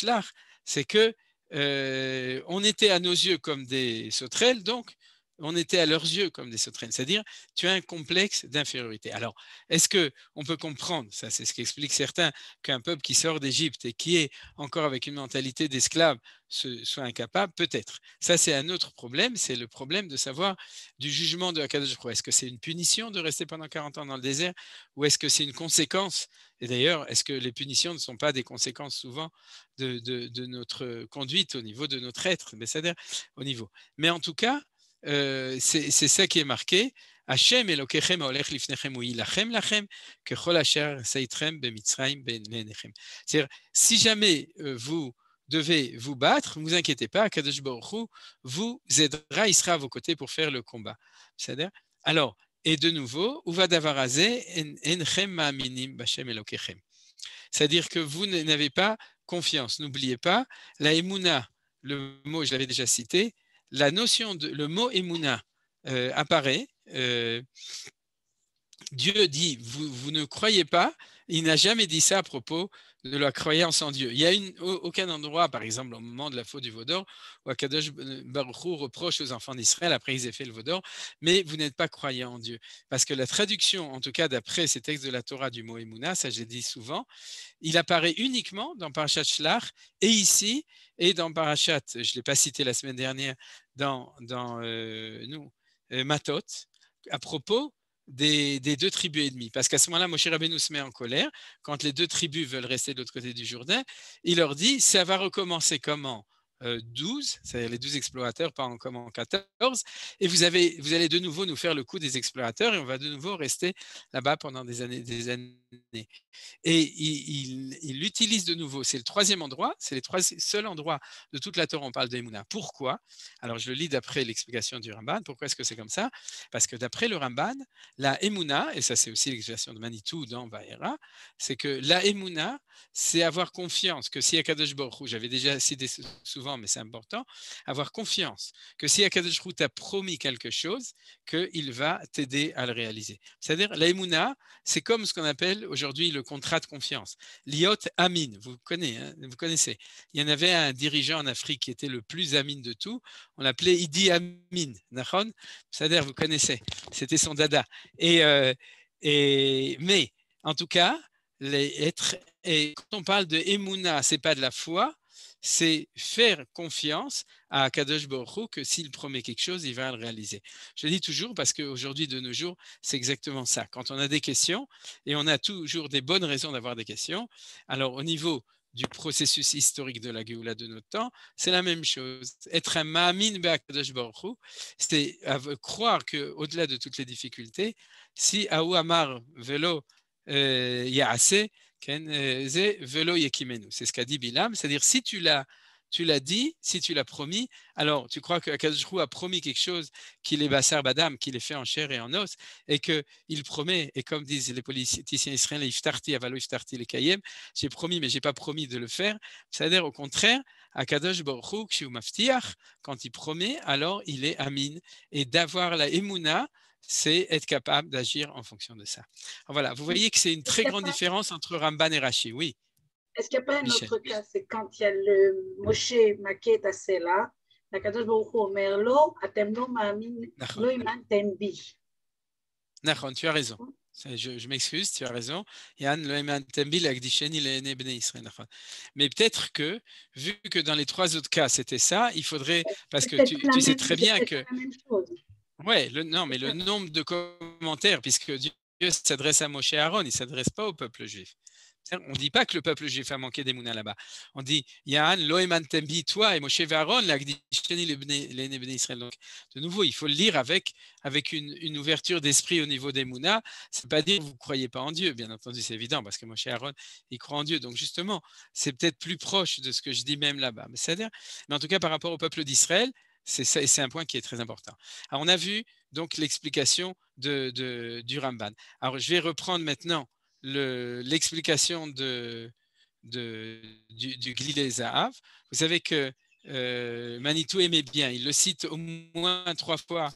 c'est que euh, on était à nos yeux comme des sauterelles, donc on était à leurs yeux comme des sauterelles, c'est-à-dire tu as un complexe d'infériorité. Alors, est-ce que on peut comprendre, ça c'est ce qui explique certains, qu'un peuple qui sort d'Égypte et qui est encore avec une mentalité d'esclave soit incapable Peut-être. Ça c'est un autre problème, c'est le problème de savoir du jugement de la Akadosh Est-ce que c'est une punition de rester pendant 40 ans dans le désert ou est-ce que c'est une conséquence Et d'ailleurs, est-ce que les punitions ne sont pas des conséquences souvent de, de notre conduite au niveau de notre être, mais c'est-à-dire au niveau. Mais en tout cas, euh, c'est ça qui est marqué. Ben c'est-à-dire, si jamais euh, vous devez vous battre, ne vous inquiétez pas, Kadosh vous aidera, il sera à vos côtés pour faire le combat. C'est-à-dire, alors, et de nouveau, c'est-à-dire que vous n'avez pas confiance. N'oubliez pas, la Emouna, le mot, je l'avais déjà cité, la notion de le mot Emouna euh, apparaît. Euh, Dieu dit vous, ne croyez pas il n'a jamais dit ça à propos de la croyance en Dieu. Il n'y a une, aucun endroit, par exemple, au moment de la faute du Vaudor, où Akadosh Baruch Hu reproche aux enfants d'Israël, après ils aient fait le Vaudor, mais vous n'êtes pas croyant en Dieu. Parce que la traduction, en tout cas d'après ces textes de la Torah du mot ça j'ai dit souvent, il apparaît uniquement dans Parashat Shlach et ici, et dans Parashat, je ne l'ai pas cité la semaine dernière, dans, dans euh, nous, euh, Matot, à propos des, deux tribus ennemies. Parce qu'à ce moment-là, Moshe Rabbeinu se met en colère. Quand les deux tribus veulent rester de l'autre côté du Jourdain, il leur dit, ça va recommencer comment 12, euh, c'est-à-dire les 12 explorateurs, pas en, en 14. Et vous, avez, vous allez de nouveau nous faire le coup des explorateurs et on va de nouveau rester là-bas pendant des années. Des années. Et il, l'utilise de nouveau, c'est le troisième endroit, c'est le seul endroit de toute la Torah où on parle d'Emouna. Pourquoi Alors je le lis d'après l'explication du Ramban. Pourquoi est-ce que c'est comme ça Parce que d'après le Ramban, la Emouna, et ça c'est aussi l'explication de Manitou dans Vaera, c'est que la Emouna, c'est avoir confiance que si Akadosh Baruch j'avais déjà cité souvent mais c'est important, avoir confiance que si Akadosh a t'a promis quelque chose, qu'il va t'aider à le réaliser. C'est-à-dire, l'aïmouna, c'est comme ce qu'on appelle aujourd'hui le contrat de confiance. Liot Amin, vous connaissez, hein, vous connaissez. Il y en avait un dirigeant en Afrique qui était le plus amine de tout. On l'appelait Idi Amin, Nahon. C'est-à-dire, vous connaissez. C'était son dada. Et, euh, mais, en tout cas, les, et quand on parle de ce c'est pas de la foi, c'est faire confiance à Kadosh Baruch que s'il promet quelque chose, il va le réaliser. Je le dis toujours parce qu'aujourd'hui, de nos jours, c'est exactement ça. Quand on a des questions, et on a toujours des bonnes raisons d'avoir des questions, alors au niveau du processus historique de la Géoula de notre temps, c'est la même chose. Être un Ma'amin Kadosh Baruch c'est croire qu'au-delà de toutes les difficultés, si Aou Amar Velo euh, assez, euh, C'est ce qu'a dit Bilam, c'est-à-dire si tu l'as tu l'as dit, si tu l'as promis, alors tu crois que rou a promis quelque chose qu'il est Bassar Badam, qu'il est fait en chair et en os, et qu'il promet, et comme disent les politiciens israéliens, Avalo j'ai promis, mais je n'ai pas promis de le faire. C'est-à-dire, au contraire, Akadosh Baruch quand il promet, alors il est Amin. Et d'avoir la Emouna, c'est être capable d'agir en fonction de ça. voilà, vous voyez que c'est une très grande différence entre Ramban et Rashi, oui. Est-ce qu'il n'y a pas un autre cas C'est quand il y a le Moshe Maquet à cela, la Kadosh ma'amin, lo tembi. tu as raison. Je, je m'excuse, tu as raison. Mais peut-être que, vu que dans les trois autres cas, c'était ça, il faudrait, parce que tu, tu sais très bien que... La même chose. Ouais, le, non, mais le nombre de commentaires, puisque Dieu s'adresse à Moshe Aaron, il ne s'adresse pas au peuple juif. On ne dit pas que le peuple juif a manqué des mounas là-bas. On dit Yahan, Tembi, toi et Moshe Israël. Donc, de nouveau, il faut le lire avec, avec une, ouverture d'esprit au niveau des mounas. Ce n'est pas dire que vous ne croyez pas en Dieu, bien entendu, c'est évident, parce que Moshe Aaron, il croit en Dieu. Donc, justement, c'est peut-être plus proche de ce que je dis même là-bas. Mais, mais en tout cas, par rapport au peuple d'Israël, c'est un point qui est très important. on a vu donc l'explication de, du Ramban. Alors, je vais reprendre maintenant l'explication de, du, du Glilé Zahav. Vous savez que euh, Manitou aimait bien. Il le cite au moins trois fois.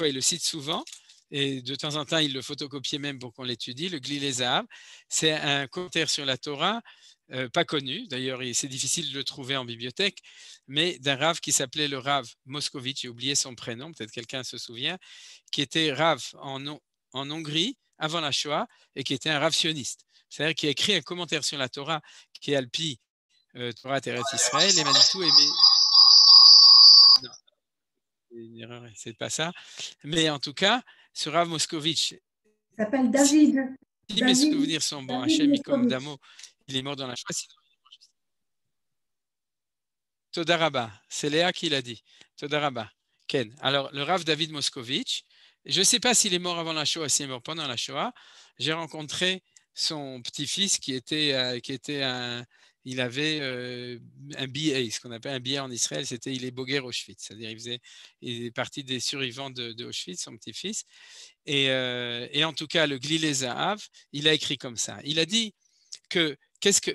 Il le cite souvent. Et de temps en temps, il le photocopiait même pour qu'on l'étudie. Le Glilé Zahav, c'est un commentaire sur la Torah euh, pas connu, d'ailleurs c'est difficile de le trouver en bibliothèque, mais d'un rave qui s'appelait le rave Moscovitch, j'ai oublié son prénom, peut-être quelqu'un se souvient, qui était rave en, en Hongrie avant la Shoah et qui était un rave sioniste, c'est-à-dire qui a écrit un commentaire sur la Torah qui est Alpi, euh, Torah Terret Israël, et Manitou aimait c'est pas ça. Mais en tout cas, ce Rav Moscovitch. s'appelle David. mes souvenirs sont bons, Hachem Damo, il est mort dans la Shoah, Todaraba, c'est Léa qui l'a dit. Todaraba, Ken. Alors, le Rav David Moscovitch, je ne sais pas s'il est mort avant la Shoah, s'il est mort pendant la Shoah. J'ai rencontré son petit-fils qui était, euh, qui était un, il avait euh, un BA, ce qu'on appelle un billet en Israël, c'était il est boguer Auschwitz, c'est-à-dire il faisait il est parti des survivants de, Auschwitz, son petit-fils, euh, et, en tout cas le Glilé il a écrit comme ça. Il a dit que qu'est-ce que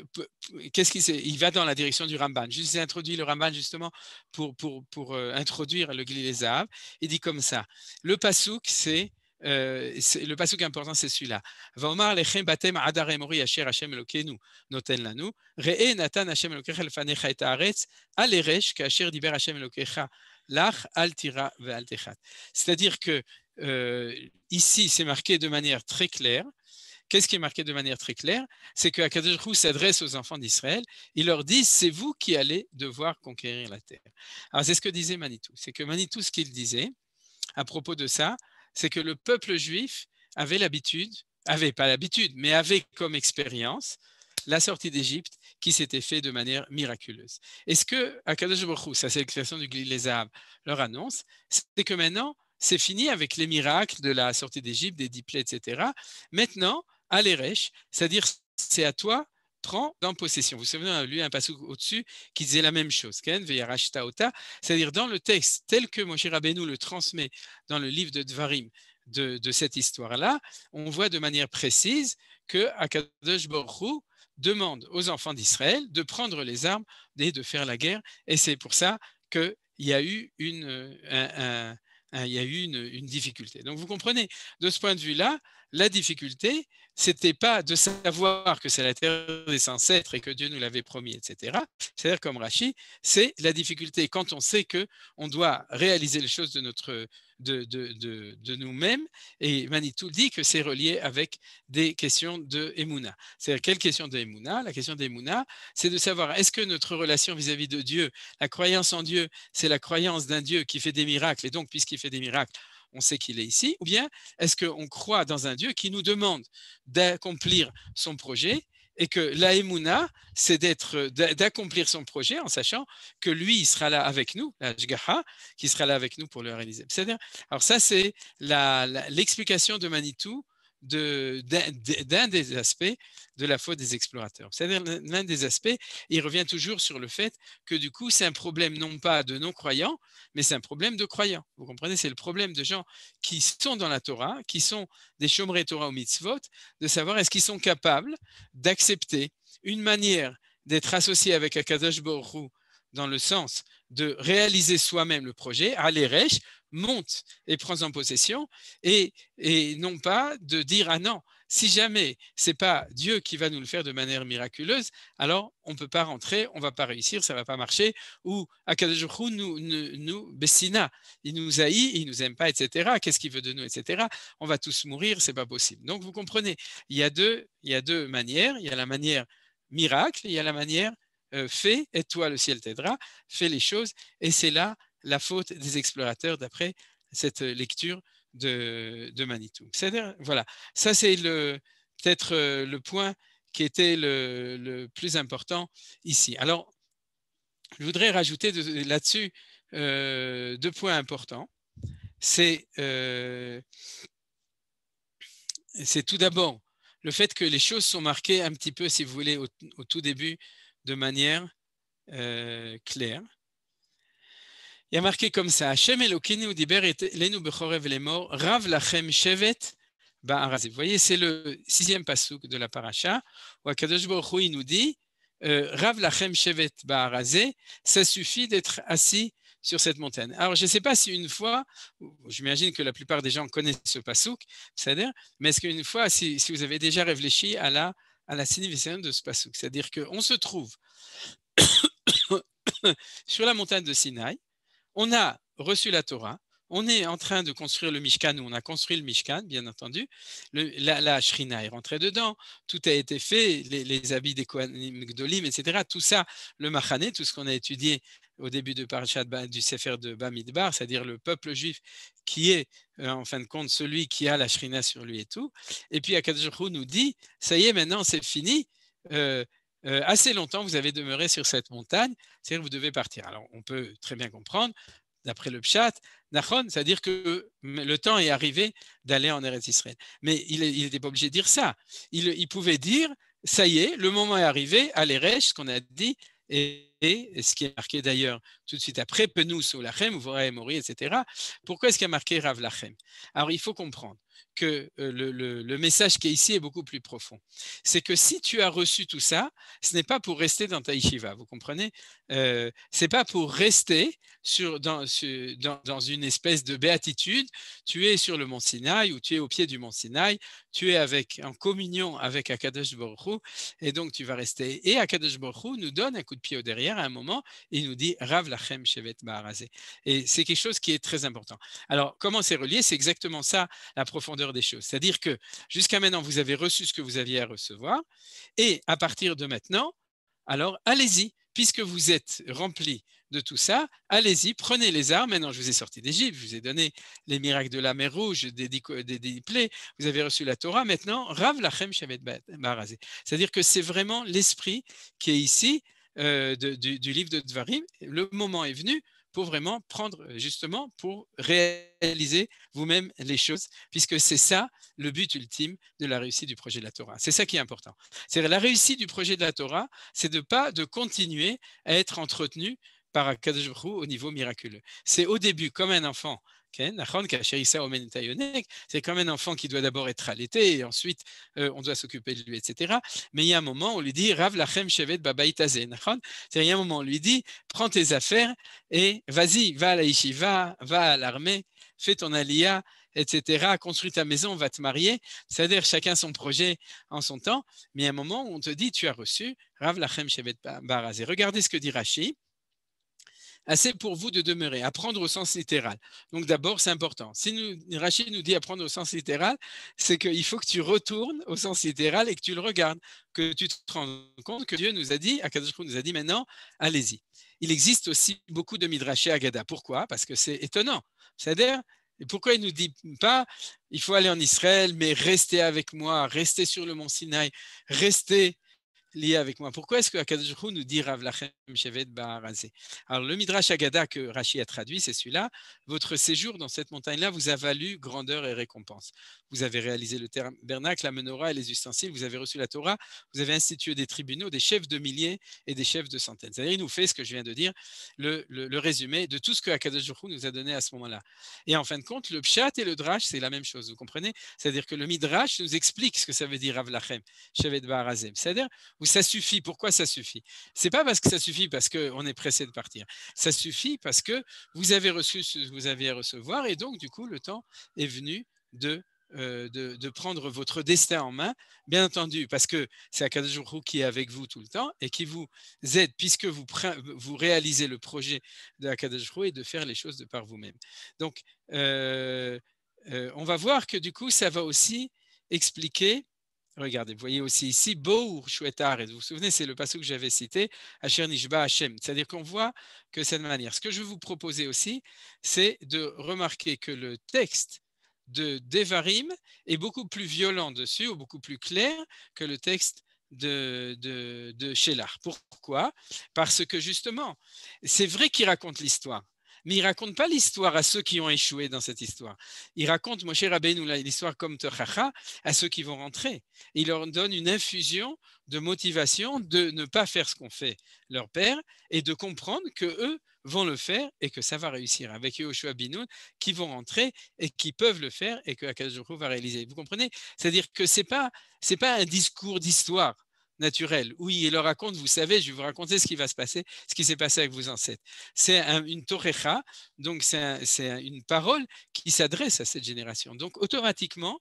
qu'est-ce qu'il il va dans la direction du Ramban. Je vous ai introduit le Ramban justement pour, pour, pour euh, introduire le Zahav. Il dit comme ça. Le pasouk, c'est euh, le pasouk important, c'est celui-là. Vaomar lechem batem adar emori asher Hashem Elokenu noten lanu re'e natan Hashem Elokecha lefanecha et haaretz al eresh kasher diber Hashem Elokecha lach al tira ve'al C'est-à-dire que euh, ici, c'est marqué de manière très claire Qu'est-ce qui est marqué de manière très claire C'est que Akadosh s'adresse aux enfants d'Israël. Il leur dit c'est vous qui allez devoir conquérir la terre. Alors c'est ce que disait Manitou. C'est que Manitou, ce qu'il disait à propos de ça, c'est que le peuple juif avait l'habitude, avait pas l'habitude, mais avait comme expérience la sortie d'Égypte qui s'était faite de manière miraculeuse. Et ce que Akadosh ça c'est l'expression du Glilezab, leur annonce, c'est que maintenant, c'est fini avec les miracles de la sortie d'Égypte, des dix etc. Maintenant, à l'Erech, c'est-à-dire c'est à toi, prends dans possession. Vous vous souvenez, on a lu un passage au-dessus qui disait la même chose, c'est-à-dire dans le texte tel que Moshe Rabbeinu le transmet dans le livre de Dvarim, de, cette histoire-là, on voit de manière précise que Akadosh Borhu demande aux enfants d'Israël de prendre les armes et de faire la guerre. Et c'est pour ça qu'il y a eu une, un Hein, il y a eu une, difficulté. Donc vous comprenez, de ce point de vue-là, la difficulté, c'était pas de savoir que c'est la terre des ancêtres et que Dieu nous l'avait promis, etc. C'est-à-dire, comme Rachid, c'est la difficulté quand on sait que on doit réaliser les choses de notre de, de, de, nous-mêmes. Et Manitou dit que c'est relié avec des questions de C'est-à-dire, quelle question de La question d'Emouna, c'est de savoir est-ce que notre relation vis à -vis de Dieu, la croyance en Dieu, c'est la croyance d'un Dieu qui fait des miracles, et donc, puisqu'il fait des miracles, on sait qu'il est ici, ou bien est-ce qu'on croit dans un Dieu qui nous demande d'accomplir son projet et que la c'est d'accomplir son projet en sachant que lui, il sera là avec nous, la Jgaha, qui sera là avec nous pour le réaliser. C'est-à-dire, Alors ça, c'est l'explication de Manitou d'un des aspects de la faute des explorateurs. C'est-à-dire l'un des aspects, il revient toujours sur le fait que du coup, c'est un problème non pas de non-croyants, mais c'est un problème de croyants. Vous comprenez, c'est le problème de gens qui sont dans la Torah, qui sont des chomrei Torah ou mitzvot, de savoir est-ce qu'ils sont capables d'accepter une manière d'être associés avec Akadosh Baruch dans le sens de réaliser soi-même le projet, Allez, monte et prends en possession, et, et non pas de dire ah non, si jamais c'est pas Dieu qui va nous le faire de manière miraculeuse, alors on ne peut pas rentrer, on ne va pas réussir, ça va pas marcher, ou à nous, nous, nous Bessina, il nous haït, il nous aime pas, etc. Qu'est-ce qu'il veut de nous, etc. On va tous mourir, c'est pas possible. Donc vous comprenez, il y a deux, il y a deux manières, il y a la manière miracle, il y a la manière euh, fais, et toi le ciel t'aidera, fais les choses, et c'est là la faute des explorateurs d'après cette lecture de, de Manitou. C'est-à-dire, voilà, ça c'est peut-être euh, le point qui était le, plus important ici. Alors, je voudrais rajouter là-dessus euh, deux points importants. C'est tout d'abord le fait que les choses sont marquées un petit peu, si vous voulez, au tout début de manière euh, claire. Il y a marqué comme ça Hachem Elokinu lenu rav lachem shevet Vous voyez, c'est le sixième passouk de la paracha où Akadosh nous dit euh, Rav lachem shevet ba'arazé, ça suffit d'être assis sur cette montagne. Alors, je ne sais pas si une fois, j'imagine que la plupart des gens connaissent ce passouk, c'est-à-dire, mais est-ce qu'une fois, si, vous avez déjà réfléchi à la à la signification de ce C'est-à-dire qu'on se trouve sur la montagne de Sinaï, on a reçu la Torah, on est en train de construire le Mishkan, on a construit le Mishkan, bien entendu. la, Shrina est rentrée dedans, tout a été fait, les, habits des Kohanim Gdolim, etc. Tout ça, le Machané, tout ce qu'on a étudié au début de Parashat du Sefer de Bamidbar, c'est-à-dire le peuple juif qui est euh, en fin de compte celui qui a la shrina sur lui et tout. Et puis Akadjurhu nous dit, ça y est, maintenant c'est fini. Euh, euh, assez longtemps, vous avez demeuré sur cette montagne, c'est-à-dire que vous devez partir. Alors, on peut très bien comprendre, d'après le Pshat, Nachon, c'est-à-dire que le temps est arrivé d'aller en Eretz Israël. Mais il n'était pas obligé de dire ça. Il, pouvait dire, ça y est, le moment est arrivé, à l'Eretz, ce qu'on a dit, et et ce qui est marqué d'ailleurs tout de suite après, Penous ou Lachem, Mori, etc. Pourquoi est-ce qu'il y a marqué Rav Lachem Alors, il faut comprendre que euh, le, message qui est ici est beaucoup plus profond. C'est que si tu as reçu tout ça, ce n'est pas pour rester dans ta yeshiva, vous comprenez euh, Ce n'est pas pour rester sur, dans, dans, dans, une espèce de béatitude. Tu es sur le mont Sinaï ou tu es au pied du mont Sinaï, tu es avec, en communion avec Akadosh Baruch et donc tu vas rester. Et Akadosh Baruch nous donne un coup de pied au derrière à un moment et il nous dit Rav Lachem Shevet Baharazé Et c'est quelque chose qui est très important. Alors, comment c'est relié C'est exactement ça, la prophétie des choses. C'est-à-dire que jusqu'à maintenant, vous avez reçu ce que vous aviez à recevoir, et à partir de maintenant, alors allez-y, puisque vous êtes rempli de tout ça, allez-y, prenez les armes. Maintenant, je vous ai sorti d'Égypte, je vous ai donné les miracles de la mer Rouge, des, des, plaies, vous avez reçu la Torah. Maintenant, Rav Lachem shavet Barazé. C'est-à-dire que c'est vraiment l'esprit qui est ici euh, du, du livre de Dvarim. Le moment est venu pour vraiment prendre euh, justement pour réaliser vous-même les choses, puisque c'est ça le but ultime de la réussite du projet de la Torah. C'est ça qui est important. C'est la réussite du projet de la Torah, c'est de pas de continuer à être entretenu par Akadosh au niveau miraculeux. C'est au début, comme un enfant c'est comme un enfant qui doit d'abord être allaité et ensuite euh, on doit s'occuper de lui, etc. Mais il y a un moment, on lui dit Rav Lachem Shevet C'est-à-dire, y a un moment, on lui dit Prends tes affaires et vas-y, va à la va à l'armée, fais ton alia, etc. Construis ta maison, va te marier. C'est-à-dire, chacun son projet en son temps. Mais il y a un moment où on te dit Tu as reçu Rav Lachem Shevet babaïtaze. regardez ce que dit Rachid assez pour vous de demeurer, apprendre au sens littéral. Donc d'abord, c'est important. Si nous, Rachid nous dit apprendre au sens littéral, c'est qu'il faut que tu retournes au sens littéral et que tu le regardes, que tu te rendes compte que Dieu nous a dit, Akadosh nous a dit maintenant, allez-y. Il existe aussi beaucoup de Midrashé Agada. Pourquoi Parce que c'est étonnant. C'est-à-dire, pourquoi il ne nous dit pas, il faut aller en Israël, mais restez avec moi, restez sur le mont Sinaï, restez lié avec moi. Pourquoi est-ce que Akadosh nous dit Rav Lachem Shevet Baharazé Alors, le Midrash Agada que Rashi a traduit, c'est celui-là. Votre séjour dans cette montagne-là vous a valu grandeur et récompense. Vous avez réalisé le tabernacle, la menorah et les ustensiles, vous avez reçu la Torah, vous avez institué des tribunaux, des chefs de milliers et des chefs de centaines. C'est-à-dire, il nous fait ce que je viens de dire, le, résumé de tout ce que Akadosh nous a donné à ce moment-là. Et en fin de compte, le Pshat et le Drash, c'est la même chose, vous comprenez C'est-à-dire que le Midrash nous explique ce que ça veut dire Rav Lachem Shevet Baharazé. C'est-à-dire, ça suffit. Pourquoi ça suffit C'est pas parce que ça suffit parce qu'on est pressé de partir. Ça suffit parce que vous avez reçu ce que vous aviez à recevoir et donc du coup le temps est venu euh, de de, prendre votre destin en main, bien entendu, parce que c'est Akadajuru qui est avec vous tout le temps et qui vous aide, puisque vous, vous réalisez le projet de Akadajuru et de faire les choses de par vous-même. Donc, euh, euh, on va voir que du coup, ça va aussi expliquer Regardez, vous voyez aussi ici, Bour et vous vous souvenez, c'est le passage que j'avais cité, Asher Nishba Hashem. C'est-à-dire qu'on voit que de cette manière. Ce que je vais vous proposer aussi, c'est de remarquer que le texte de Devarim est beaucoup plus violent dessus, ou beaucoup plus clair que le texte de, de, de Pourquoi Parce que justement, c'est vrai qu'il raconte l'histoire, mais il raconte pas l'histoire à ceux qui ont échoué dans cette histoire. Il raconte, Moshe Rabbeinu, l'histoire comme Techacha, à ceux qui vont rentrer. Il leur donne une infusion de motivation de ne pas faire ce qu'on fait leur père et de comprendre que eux vont le faire et que ça va réussir avec Yoshua Binoun qui vont rentrer et qui peuvent le faire et que Akadosh va réaliser. Vous comprenez C'est-à-dire que ce n'est pas un discours d'histoire naturel. Oui, il le raconte, vous savez, je vais vous raconter ce qui va se passer, ce qui s'est passé avec vos ancêtres. C'est une torecha, donc c'est une parole qui s'adresse à cette génération. Donc automatiquement,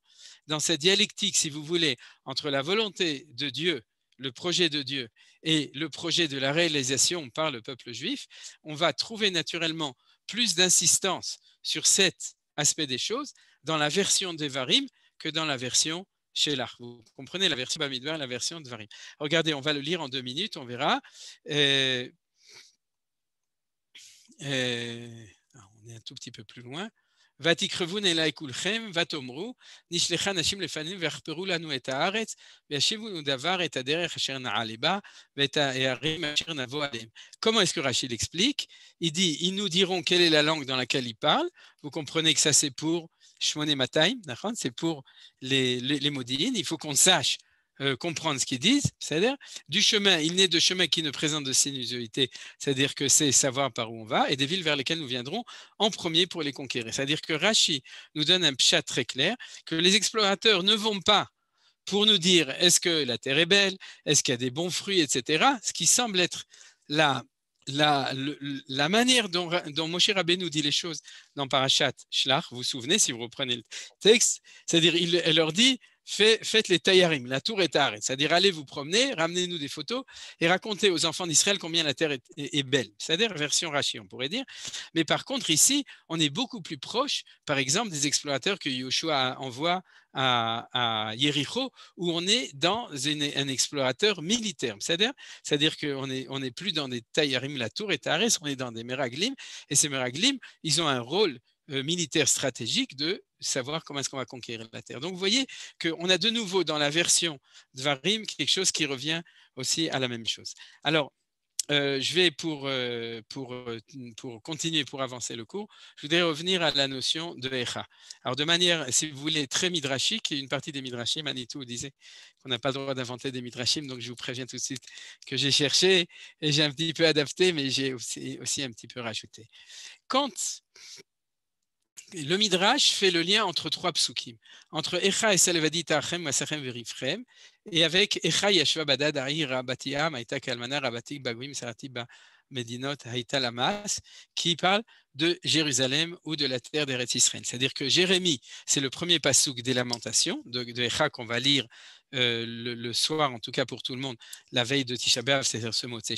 dans cette dialectique, si vous voulez, entre la volonté de Dieu, le projet de Dieu et le projet de la réalisation par le peuple juif, on va trouver naturellement plus d'insistance sur cet aspect des choses dans la version d'Evarim que dans la version vous comprenez la version Bamidbar, la version de Varim. Regardez, on va le lire en deux minutes, on verra. Euh, euh, on est un tout petit peu plus loin. Comment est-ce que Rachid explique Il dit, ils nous diront quelle est la langue dans laquelle ils parlent. Vous comprenez que ça c'est pour Shmoné Mataim, c'est pour les, les, Il faut qu'on sache euh, comprendre ce qu'ils disent, c'est-à-dire du chemin, il n'est de chemin qui ne présente de sinuosité, c'est-à-dire que c'est savoir par où on va, et des villes vers lesquelles nous viendrons en premier pour les conquérir. C'est-à-dire que Rashi nous donne un pchat très clair, que les explorateurs ne vont pas pour nous dire est-ce que la terre est belle, est-ce qu'il y a des bons fruits, etc., ce qui semble être la la, manière dont, dont Moshe nous dit les choses dans Parashat Shlach, vous vous souvenez si vous reprenez le texte, c'est-à-dire il, leur dit faites les tayarim, la tour est arrête, c'est-à-dire allez vous promener, ramenez-nous des photos et racontez aux enfants d'Israël combien la terre est, belle, c'est-à-dire version Rashi on pourrait dire, mais par contre ici on est beaucoup plus proche par exemple des explorateurs que Yoshua envoie à, Yericho, où on est dans un explorateur militaire. C'est-à-dire, c'est-à-dire qu'on n'est est plus dans des Tayarim, la tour et Tares, on est dans des Meraglim, et ces Meraglim, ils ont un rôle euh, militaire stratégique de savoir comment est-ce qu'on va conquérir la terre. Donc vous voyez qu'on a de nouveau dans la version de Varim quelque chose qui revient aussi à la même chose. Alors, euh, je vais pour, euh, pour, euh, pour, continuer, pour avancer le cours, je voudrais revenir à la notion de Echa. Alors, de manière, si vous voulez, très midrashique, une partie des midrashim, Manitou disait qu'on n'a pas le droit d'inventer des midrashim, donc je vous préviens tout de suite que j'ai cherché et j'ai un petit peu adapté, mais j'ai aussi, aussi, un petit peu rajouté. Quand le Midrash fait le lien entre trois psukim, entre Echa et Salvadita Achem, Masachem, Verifrem, et avec Echa Yashua, Badad, Batia, Maïta, Kalmana, Abatik, Bagwim, Saratiba, Medinot, Haïta, Lamas, qui parle de Jérusalem ou de la terre des Israël. C'est-à-dire que Jérémie, c'est le premier pasouk des lamentations, de, Echa qu'on va lire euh, le, soir, en tout cas pour tout le monde, la veille de Tisha c'est-à-dire ce mot de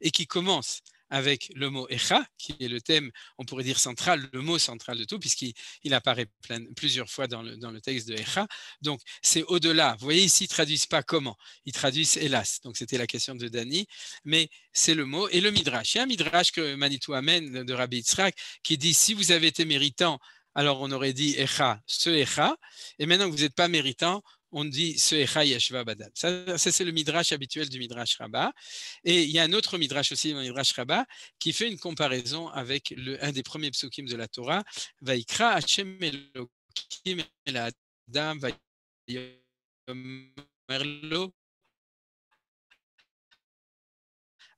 et qui commence avec le mot Echa, qui est le thème, on pourrait dire central, le mot central de tout, puisqu'il apparaît plusieurs fois dans le, dans le, texte de Echa. Donc, c'est au-delà. Vous voyez ici, ils ne traduisent pas comment, ils traduisent hélas. Donc, c'était la question de Dany, mais c'est le mot et le Midrash. Il y a un Midrash que Manitou amène de Rabbi Yitzhak qui dit si vous avez été méritant, alors on aurait dit Echa, ce Echa, et maintenant que vous n'êtes pas méritant, on dit ce Echa Yeshva Badal. Ça, c'est le midrash habituel du midrash Rabbah. Et il y a un autre midrash aussi dans le midrash Rabbah qui fait une comparaison avec un des premiers psukim de la Torah, Vaikra Hashem Elokim El Adam Vayomerlo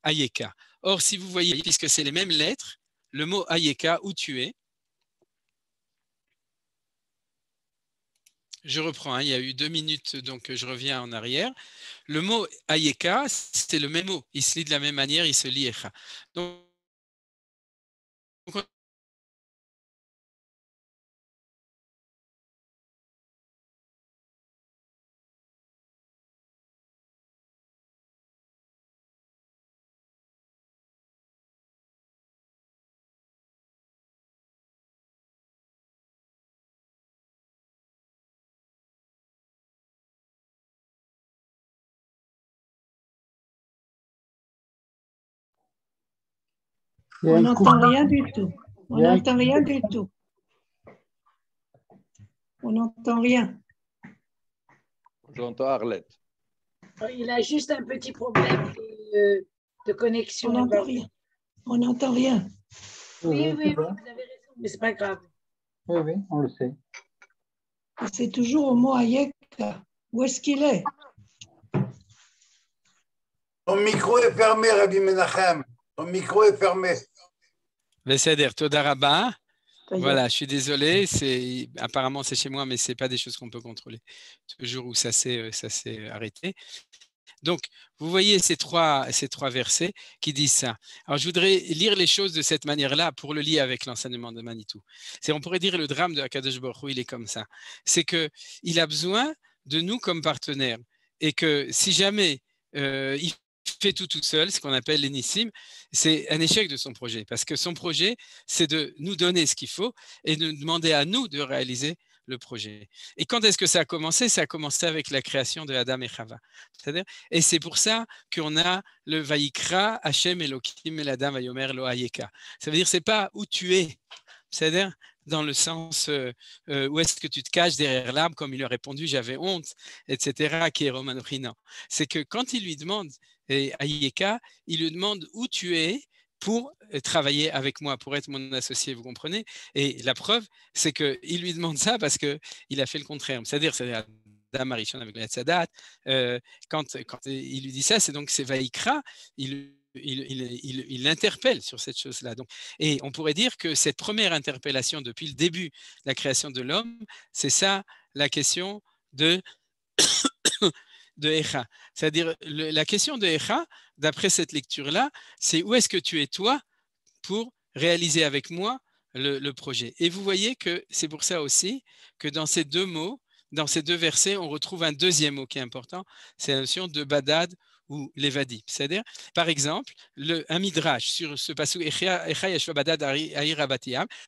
Ayeka. Or, si vous voyez, puisque c'est les mêmes lettres, le mot Ayeka, où tu es, je reprends, hein, il y a eu deux minutes, donc je reviens en arrière. Le mot ayeka, c'est le même mot. Il se lit de la même manière, il se lit On n'entend rien du tout. On n'entend rien du tout. On n'entend rien. J'entends Arlette. Il a juste un petit problème de, connexion. On n'entend rien. On n'entend rien. Oui, oui, vous avez raison, mais n'est pas grave. Oui, oui, on le sait. C'est toujours au mot Hayek. Où est-ce qu'il est, Mon micro est fermé, Rabbi Menachem. Mon micro est fermé tout Todaraba. Voilà, je suis désolé. apparemment c'est chez moi, mais ce n'est pas des choses qu'on peut contrôler. Toujours où ça s'est euh, ça s'est arrêté. Donc, vous voyez ces trois, versets qui disent ça. Alors, je voudrais lire les choses de cette manière-là pour le lier avec l'enseignement de Manitou. C'est, on pourrait dire le drame de Akadosh où il est comme ça. C'est que il a besoin de nous comme partenaires et que si jamais euh, il fait tout tout seul, ce qu'on appelle l'énissime, c'est un échec de son projet, parce que son projet, c'est de nous donner ce qu'il faut et de demander à nous de réaliser le projet. Et quand est-ce que ça a commencé Ça a commencé avec la création de Adam et Chava. et c'est pour ça qu'on a le Vaikra, Hachem, Elohim, Adam, Vayomer, Loayeka. Ça veut dire, c'est pas où tu es, c'est-à-dire dans le sens euh, euh, où est-ce que tu te caches derrière l'arbre, comme il a répondu, j'avais honte, etc., qui est Roman C'est que quand il lui demande, et Ayeka, il lui demande où tu es pour euh, travailler avec moi, pour être mon associé, vous comprenez Et la preuve, c'est qu'il lui demande ça parce qu'il a fait le contraire. C'est-à-dire, c'est-à-dire avec la Tzadat, euh, quand, quand il lui dit ça, c'est donc c'est Vaikra, il il, sur cette chose-là. Donc, et on pourrait dire que cette première interpellation depuis le début, de la création de l'homme, c'est ça la question de de Echa. C'est-à-dire, la question de Echa, d'après cette lecture-là, c'est où est-ce que tu es toi pour réaliser avec moi le, projet. Et vous voyez que c'est pour ça aussi que dans ces deux mots, dans ces deux versets, on retrouve un deuxième mot qui est important, c'est la notion de Badad ou Levadi. C'est-à-dire, par exemple, un midrash sur ce passage,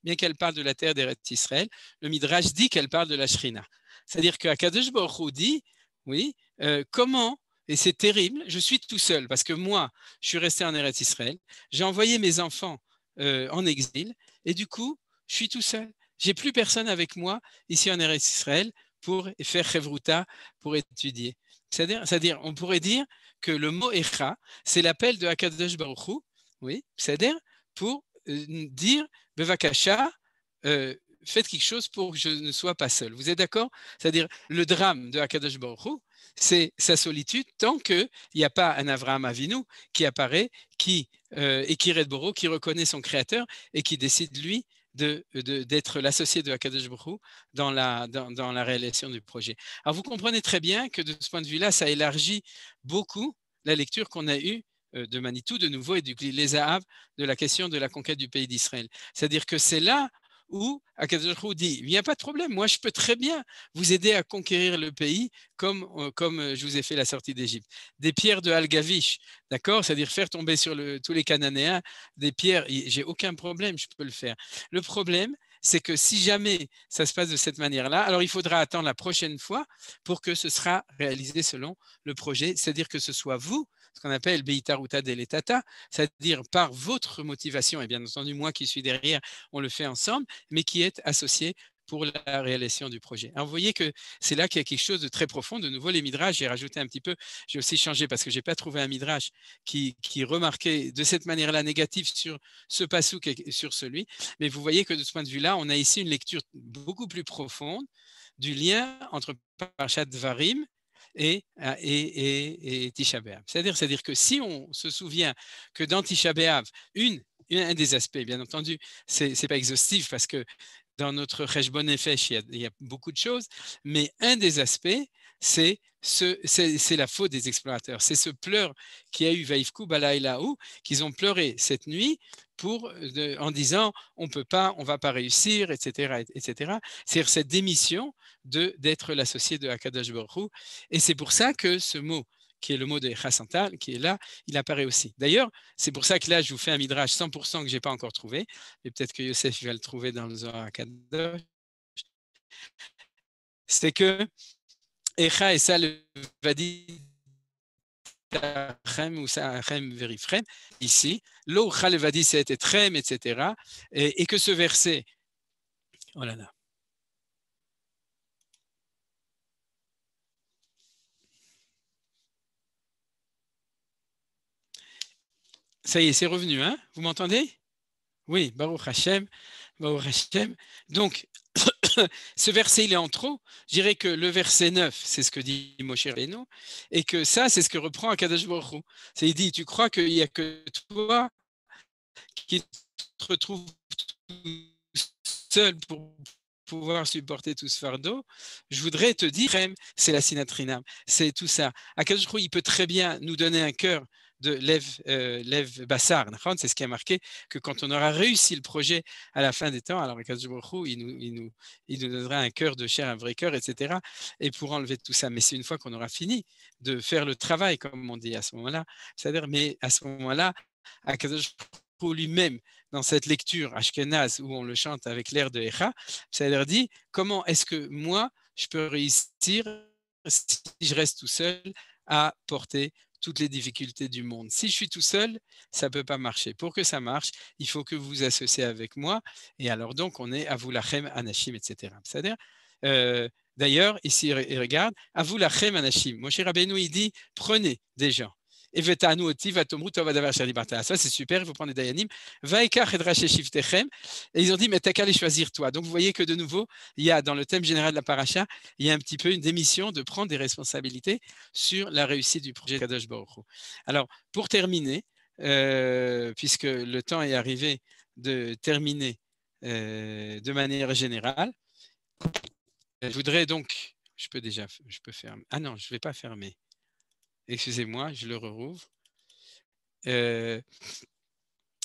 bien qu'elle parle de la terre d'Israël, Israël, le midrash dit qu'elle parle de la Shrina. C'est-à-dire qu'Akadosh Baruch Hu dit, oui, euh, comment, et c'est terrible, je suis tout seul parce que moi, je suis resté en Eretz Israël, j'ai envoyé mes enfants euh, en exil et du coup, je suis tout seul. J'ai plus personne avec moi ici en Eretz Israël pour faire Hevruta, pour étudier. C'est-à-dire, on pourrait dire que le mot Echa, c'est l'appel de Hakadosh Baruch oui, c'est-à-dire pour euh, dire Bevakasha, faites quelque chose pour que je ne sois pas seul. Vous êtes d'accord C'est-à-dire, le drame de Hakadosh Baruch c'est sa solitude tant qu'il n'y a pas un Avraham Avinu qui apparaît qui, euh, et qui Redboro, qui reconnaît son créateur et qui décide, lui, d'être de, l'associé de Akadosh Baruch dans la, dans, la réalisation du projet. Alors, vous comprenez très bien que de ce point de vue-là, ça élargit beaucoup la lecture qu'on a eue euh, de Manitou de nouveau et du Lézahab de la question de la conquête du pays d'Israël. C'est-à-dire que c'est là où Akadjou dit il n'y a pas de problème, moi je peux très bien vous aider à conquérir le pays comme, euh, comme euh, je vous ai fait la sortie d'Égypte. Des pierres de Al-Gavish, d'accord C'est-à-dire faire tomber sur tous les Cananéens des pierres, j'ai aucun problème, je peux le faire. Le problème, c'est que si jamais ça se passe de cette manière-là, alors il faudra attendre la prochaine fois pour que ce sera réalisé selon le projet, c'est-à-dire que ce soit vous ce qu'on appelle Dele Deletata, c'est-à-dire par votre motivation, et bien entendu moi qui suis derrière, on le fait ensemble, mais qui est associé pour la réalisation du projet. Alors, vous voyez que c'est là qu'il y a quelque chose de très profond. De nouveau, les midrash, j'ai rajouté un petit peu, j'ai aussi changé parce que je n'ai pas trouvé un midrash qui, qui remarquait de cette manière-là négative sur ce passouk et sur celui. Mais vous voyez que de ce point de vue-là, on a ici une lecture beaucoup plus profonde du lien entre Parchat Varim et, euh, et, et, et Tisha C'est-à-dire, c'est-à-dire que si on se souvient que dans Tisha une, un des aspects, bien entendu, c'est n'est pas exhaustif parce que dans notre Cheshbon Efesh il y, a, il y a beaucoup de choses, mais un des aspects, c'est la faute des explorateurs. C'est ce pleur qui a eu Vaivku Balaïlaou, qu'ils ont pleuré cette nuit pour, en disant on peut pas, on va pas réussir, etc. etc. C'est-à-dire cette démission d'être l'associé de Akadash Baruch Et c'est pour ça que ce mot, qui est le mot de Santal qui est là, il apparaît aussi. D'ailleurs, c'est pour ça que là, je vous fais un midrash 100% que je n'ai pas encore trouvé, mais peut-être que Yosef va le trouver dans le Zohar Akadosh. C'est que Echa et Salvadi ou Verifrem, ici, Lo vadi c'était Trem, etc. Et, et que ce verset, oh là là, Ça y est, c'est revenu, hein Vous m'entendez Oui, Baruch Hashem, Baruch Hashem. Donc, ce verset, il est en trop. Je dirais que le verset 9, c'est ce que dit Moshe et que ça, c'est ce que reprend Akadash Baruch C'est il dit, tu crois qu'il n'y a que toi qui te retrouves seul pour pouvoir supporter tout ce fardeau, je voudrais te dire, c'est la sinatrinam, c'est tout ça. Akadash Baruch il peut très bien nous donner un cœur de Lev, euh, Bassar. C'est ce qui a marqué que quand on aura réussi le projet à la fin des temps, alors Akazubohu, il nous, il, nous, donnera un cœur de chair, un vrai cœur, etc. Et pour enlever tout ça. Mais c'est une fois qu'on aura fini de faire le travail, comme on dit à ce moment-là. C'est-à-dire, mais à ce moment-là, à pour lui-même, dans cette lecture Ashkenaz, où on le chante avec l'air de Echa, ça leur dit, comment est-ce que moi, je peux réussir si je reste tout seul à porter toutes les difficultés du monde. Si je suis tout seul, ça ne peut pas marcher. Pour que ça marche, il faut que vous vous associez avec moi. Et alors donc, on est à Anachim, etc. C'est-à-dire, euh, d'ailleurs, ici, regarde, Avulachem, Anachim. Moi, cher Rabbeinu, il dit, prenez des gens et tova Ça, c'est super, il faut prendre des dayanim. Et ils ont dit, mais t'as qu'à les choisir, toi. Donc, vous voyez que de nouveau, il y a dans le thème général de la paracha, il y a un petit peu une démission de prendre des responsabilités sur la réussite du projet Kadosh Baruch Alors, pour terminer, euh, puisque le temps est arrivé de terminer euh, de manière générale, je voudrais donc, je peux déjà, je peux fermer. Ah non, je ne vais pas fermer. Excusez-moi, je le rouvre. Euh,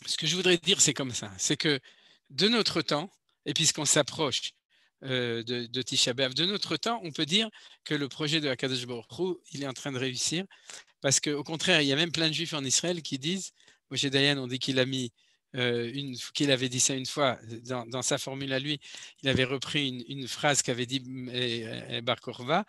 ce que je voudrais dire, c'est comme ça. C'est que de notre temps, et puisqu'on s'approche euh, de, Tisha B'Av, de notre temps, on peut dire que le projet de Kadosh Baruch il est en train de réussir. Parce qu'au contraire, il y a même plein de juifs en Israël qui disent, Moshe Dayan, on dit qu'il a mis euh, qu'il avait dit ça une fois, euh, dans, sa formule à lui, il avait repris une, phrase qu'avait dit Bar Korva,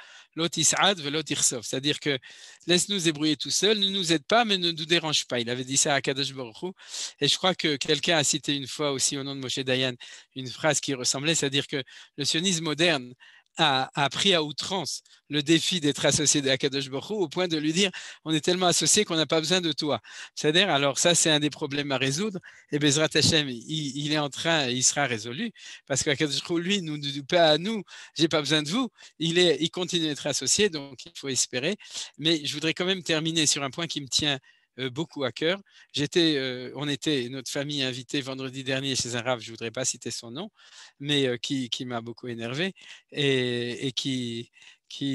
c'est-à-dire que laisse-nous ébrouiller tout seul, ne nous aide pas, mais ne nous dérange pas. Il avait dit ça à Kadosh Baruch et je crois que quelqu'un a cité une fois aussi au nom de Moshe Dayan une phrase qui ressemblait, c'est-à-dire que le sionisme moderne a, a, pris à outrance le défi d'être associé de Akadosh au point de lui dire on est tellement associé qu'on n'a pas besoin de toi. C'est-à-dire, alors ça, c'est un des problèmes à résoudre. Et Bezrat Hashem, il, est en train, il sera résolu parce qu'Akadosh Baruch lui, nous ne dit pas à nous j'ai pas besoin de vous. Il, est, il continue d'être associé, donc il faut espérer. Mais je voudrais quand même terminer sur un point qui me tient euh, beaucoup à cœur. J'étais, euh, on était, notre famille invitée vendredi dernier chez un rave, je ne voudrais pas citer son nom, mais euh, qui, m'a beaucoup énervé et, qui,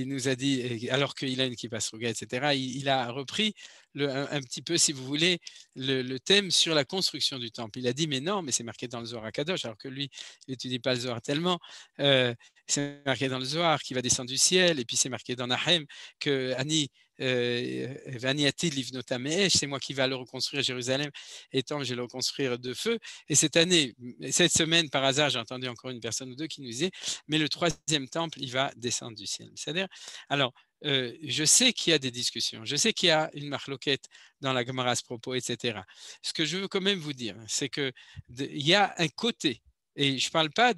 nous a dit, alors que Hélène qui passe au etc., il, a repris un, petit peu, si vous voulez, le, thème sur la construction du temple. Il a dit, mais non, mais c'est marqué dans le Zohar Kadosh, alors que lui, il n'étudie pas le Zohar tellement. c'est marqué dans le Zohar qui va descendre du ciel, et puis c'est marqué dans Nahem que Annie Vaniati euh, Livnotamesh, c'est moi qui vais le reconstruire Jérusalem, étant je vais le reconstruire de feu. Et cette année, cette semaine, par hasard, j'ai entendu encore une personne ou deux qui nous disait, mais le troisième temple, il va descendre du ciel. C'est-à-dire, alors, euh, je sais qu'il y a des discussions, je sais qu'il y a une marloquette dans la Gemara à ce propos, etc. Ce que je veux quand même vous dire, c'est qu'il y a un côté et je ne parle pas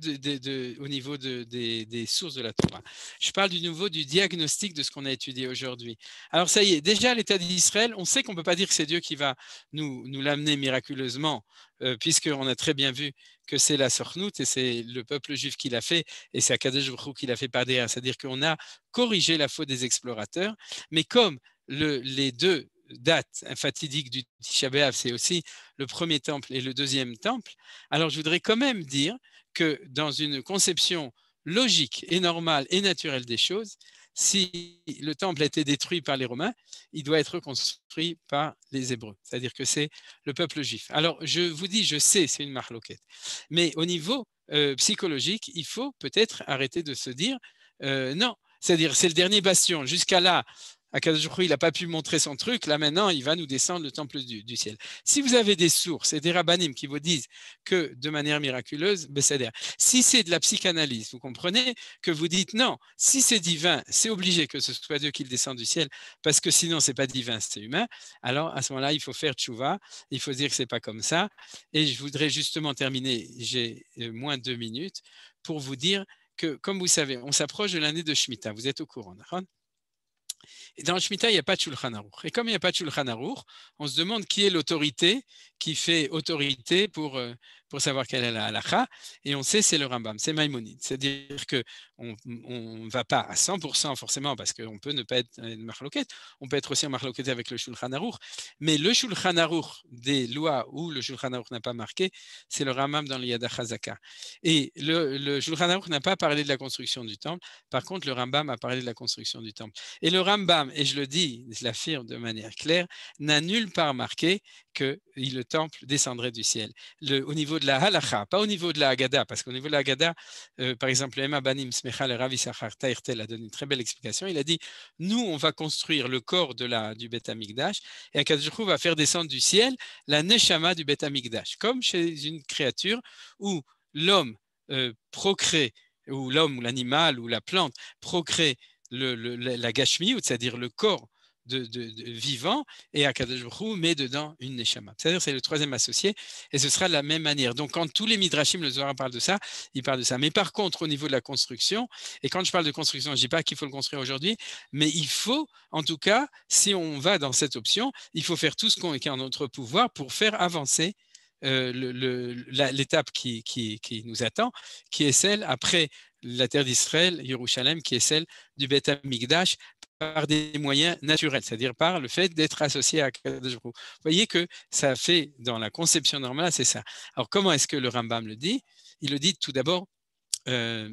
au niveau des, sources de la Torah. Je parle du nouveau du diagnostic de ce qu'on a étudié aujourd'hui. Alors ça y est, déjà l'État d'Israël, on sait qu'on ne peut pas dire que c'est Dieu qui va nous, nous l'amener miraculeusement, euh, puisqu'on a très bien vu que c'est la Sornout et c'est le peuple juif qui l'a fait, et c'est Akadosh qui l'a fait par derrière. C'est-à-dire qu'on a corrigé la faute des explorateurs, mais comme les deux date fatidique du Tisha c'est aussi le premier temple et le deuxième temple. Alors je voudrais quand même dire que dans une conception logique et normale et naturelle des choses, si le temple a été détruit par les Romains, il doit être reconstruit par les Hébreux, c'est-à-dire que c'est le peuple juif. Alors je vous dis, je sais, c'est une marloquette, mais au niveau euh, psychologique, il faut peut-être arrêter de se dire euh, non, c'est-à-dire c'est le dernier bastion. Jusqu'à là, jours, il n'a pas pu montrer son truc, là maintenant, il va nous descendre le temple du, ciel. Si vous avez des sources et des rabbinim qui vous disent que de manière miraculeuse, ben, si c'est de la psychanalyse, vous comprenez que vous dites non, si c'est divin, c'est obligé que ce soit Dieu qui le descend du ciel, parce que sinon, c'est pas divin, c'est humain. Alors, à ce moment-là, il faut faire tchouva, il faut dire que c'est pas comme ça. Et je voudrais justement terminer, j'ai euh, moins de deux minutes, pour vous dire que, comme vous savez, on s'approche de l'année de Shemitah, vous êtes au courant, d'accord et dans le Shemitah, il n'y a pas de Shulchan Et comme il n'y a pas de Shulchan on se demande qui est l'autorité qui fait autorité pour euh, pour savoir quelle est la halakha, et on sait c'est le Rambam, c'est Maïmonide. C'est-à-dire on ne va pas à 100% forcément, parce qu'on peut ne pas être une marloquette, on peut être aussi en marloquette avec le Shulchan Aruch, mais le Shulchan Aruch des lois où le Shulchan Aruch n'a pas marqué, c'est le Rambam dans l'Iyada Et le, le Shulchan Aruch n'a pas parlé de la construction du temple, par contre le Rambam a parlé de la construction du temple. Et le Rambam, et je le dis, je l'affirme de manière claire, n'a nulle part marqué que le temple descendrait du ciel. Le, au niveau de la halacha, pas au niveau de la agada parce qu'au niveau de la Haggadah, euh, par exemple, Emma Banim Smechal Rav sahar Tairtel a donné une très belle explication. Il a dit Nous, on va construire le corps de du Beth Amikdash, et Akadjurou va faire descendre du ciel la Neshama du Beth Amikdash, comme chez une créature où l'homme euh, procrée, ou l'homme, ou l'animal, ou la plante procrée le, le, la gashmi, c'est-à-dire le corps de, vivant et à Baruch met dedans une Neshama. C'est-à-dire c'est le troisième associé et ce sera de la même manière. Donc quand tous les Midrashim, le Zohar parle de ça, il parle de ça. Mais par contre, au niveau de la construction, et quand je parle de construction, je ne dis pas qu'il faut le construire aujourd'hui, mais il faut, en tout cas, si on va dans cette option, il faut faire tout ce qu'on est en notre pouvoir pour faire avancer euh, l'étape qui, nous attend, qui est celle après la terre d'Israël, Jérusalem qui est celle du Beth Amikdash, par des moyens naturels, c'est-à-dire par le fait d'être associé à Kadosh Vous voyez que ça fait, dans la conception normale, c'est ça. Alors, comment est-ce que le Rambam le dit Il le dit tout d'abord euh,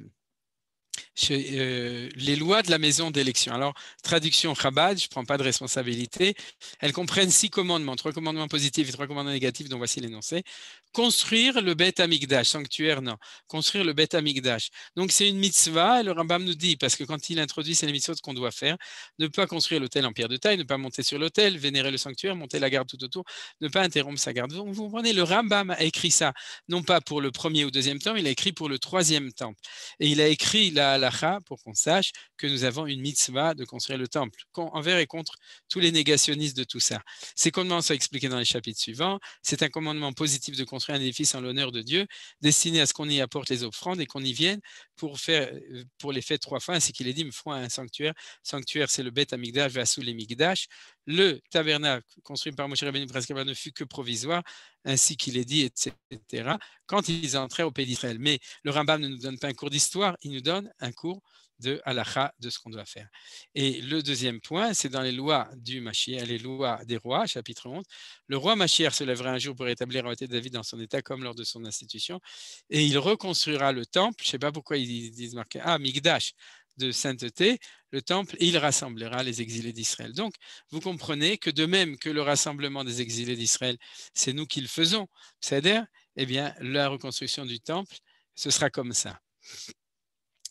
euh, les lois de la maison d'élection. Alors, traduction Chabad, je ne prends pas de responsabilité. Elles comprennent six commandements, trois commandements positifs et trois commandements négatifs, dont voici l'énoncé. Construire le bet amigdash sanctuaire, non. Construire le bet amigdash Donc, c'est une mitzvah, et le Rambam nous dit, parce que quand il introduit, c'est les ce qu'on doit faire, ne pas construire l'hôtel en pierre de taille, ne pas monter sur l'hôtel vénérer le sanctuaire, monter la garde tout autour, ne pas interrompre sa garde. Donc, vous comprenez, le Rambam a écrit ça, non pas pour le premier ou deuxième temple, il a écrit pour le troisième temple. Et il a écrit la pour qu'on sache que nous avons une mitzvah de construire le temple, envers et contre tous les négationnistes de tout ça. Ces commandements sont expliqués dans les chapitres suivants. C'est un commandement positif de construire un édifice en l'honneur de Dieu, destiné à ce qu'on y apporte les offrandes et qu'on y vienne pour, faire, euh, pour les faits trois fois, c'est qu'il est dit, me faut un sanctuaire. Sanctuaire, c'est le Beth Amigdash, sous les Migdash. Le tabernacle construit par Moshe Rabbeinu ne fut que provisoire, ainsi qu'il est dit, etc., quand ils entraient au pays d'Israël. Mais le Rambam ne nous donne pas un cours d'histoire, il nous donne un cours de halacha de ce qu'on doit faire. Et le deuxième point, c'est dans les lois du Mashiach, les lois des rois, chapitre 11. Le roi Machir se lèvera un jour pour rétablir de David dans son état comme lors de son institution, et il reconstruira le temple. Je ne sais pas pourquoi ils disent marqué ah Migdash de sainteté, le temple, il rassemblera les exilés d'Israël. Donc, vous comprenez que de même que le rassemblement des exilés d'Israël, c'est nous qui le faisons, c'est-à-dire, eh bien, la reconstruction du temple, ce sera comme ça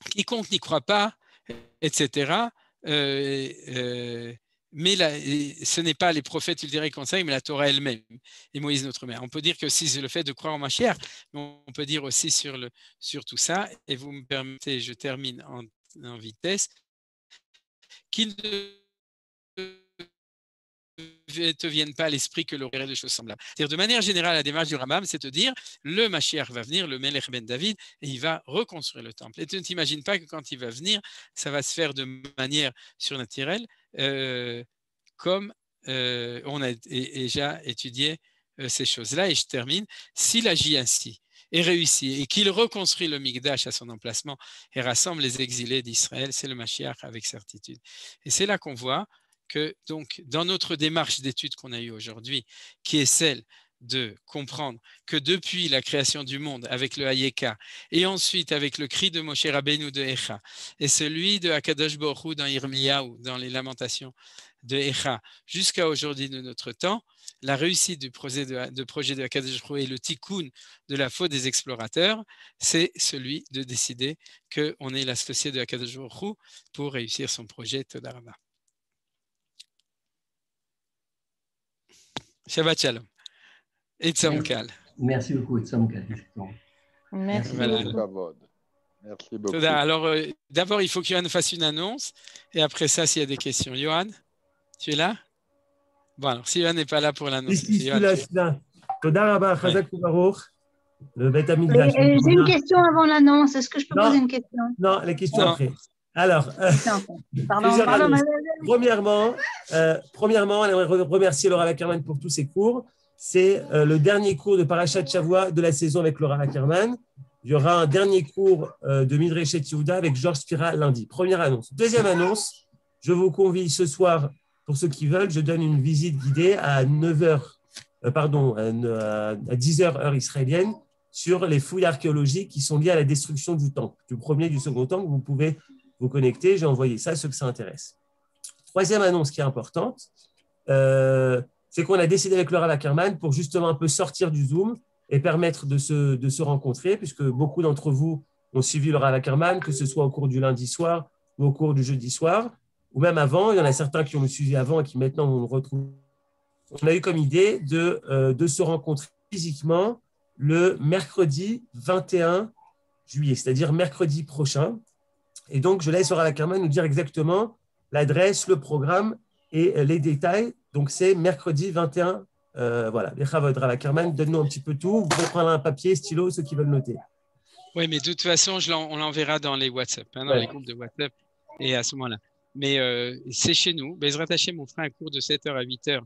quiconque n'y croit pas, etc. Euh, euh, mais ce n'est pas les prophètes ultérieurs comme ça, mais la Torah elle-même et Moïse notre mère. On peut dire que si c'est le fait de croire en ma chère, on peut dire aussi sur, le, sur tout ça, et vous me permettez, je termine en, vitesse, qu'il ne te viennent pas à l'esprit que l'aurait de choses semblables. cest dire de manière générale, la démarche du Rambam, c'est de dire le Mashiach va venir, le Melech ben David, et il va reconstruire le temple. Et tu ne t'imagines pas que quand il va venir, ça va se faire de manière surnaturelle, euh, comme euh, on a déjà étudié euh, ces choses-là. Et je termine s'il agit ainsi et réussit, et qu'il reconstruit le Migdash à son emplacement et rassemble les exilés d'Israël, c'est le Mashiach avec certitude. Et c'est là qu'on voit que donc dans notre démarche d'étude qu'on a eue aujourd'hui, qui est celle de comprendre que depuis la création du monde avec le Hayeka et ensuite avec le cri de Moshe Rabbeinu de Echa et celui de Hakadosh Borou dans ou dans les lamentations de Echa jusqu'à aujourd'hui de notre temps, la réussite du projet de, projet de et le tikkun de la faute des explorateurs, c'est celui de décider qu'on est l'associé de Hakadosh Borou pour réussir son projet Todarama. Shabbat Shalom. Itzamkal. Merci beaucoup, Itzamkal. Merci. Merci beaucoup. Merci Alors, euh, d'abord, il faut que Johan fasse une annonce. Et après ça, s'il y a des questions. Johan, tu es là Bon, alors, si Johan n'est pas là pour l'annonce. Si, si, là, je là. Le J'ai une question avant l'annonce. Est-ce que je peux poser une question Non, les questions après. Alors, euh, premièrement, euh, premièrement, remercier Laura Ackerman pour tous ses cours. C'est euh, le dernier cours de Parachat de de la saison avec Laura Ackerman. Il y aura un dernier cours euh, de Midrechet Yehuda avec Georges Spira lundi. Première annonce. Deuxième annonce, je vous convie ce soir, pour ceux qui veulent, je donne une visite guidée à 9h, pardon, à 10h heure israélienne sur les fouilles archéologiques qui sont liées à la destruction du temple, du premier et du second temple. Vous pouvez vous connectez, j'ai envoyé ça à ceux que ça intéresse. Troisième annonce qui est importante, euh, c'est qu'on a décidé avec Laura Lackerman pour justement un peu sortir du Zoom et permettre de se, de se rencontrer, puisque beaucoup d'entre vous ont suivi Laura Lackerman, que ce soit au cours du lundi soir ou au cours du jeudi soir, ou même avant. Il y en a certains qui ont me suivi avant et qui maintenant vont me retrouver. On a eu comme idée de, euh, de se rencontrer physiquement le mercredi 21 juillet, c'est-à-dire mercredi prochain, et donc, je laisse Sarah Kerman nous dire exactement l'adresse, le programme et euh, les détails. Donc, c'est mercredi 21. Euh, voilà, les Rava donne-nous un petit peu tout. Vous pouvez un papier, stylo, ceux qui veulent noter. Oui, mais de toute façon, on l'enverra dans les WhatsApp, hein, dans les groupes de WhatsApp, et à ce moment-là. Mais euh, c'est chez nous. Ben, je Hachem, mon frère à cours de 7h à 8h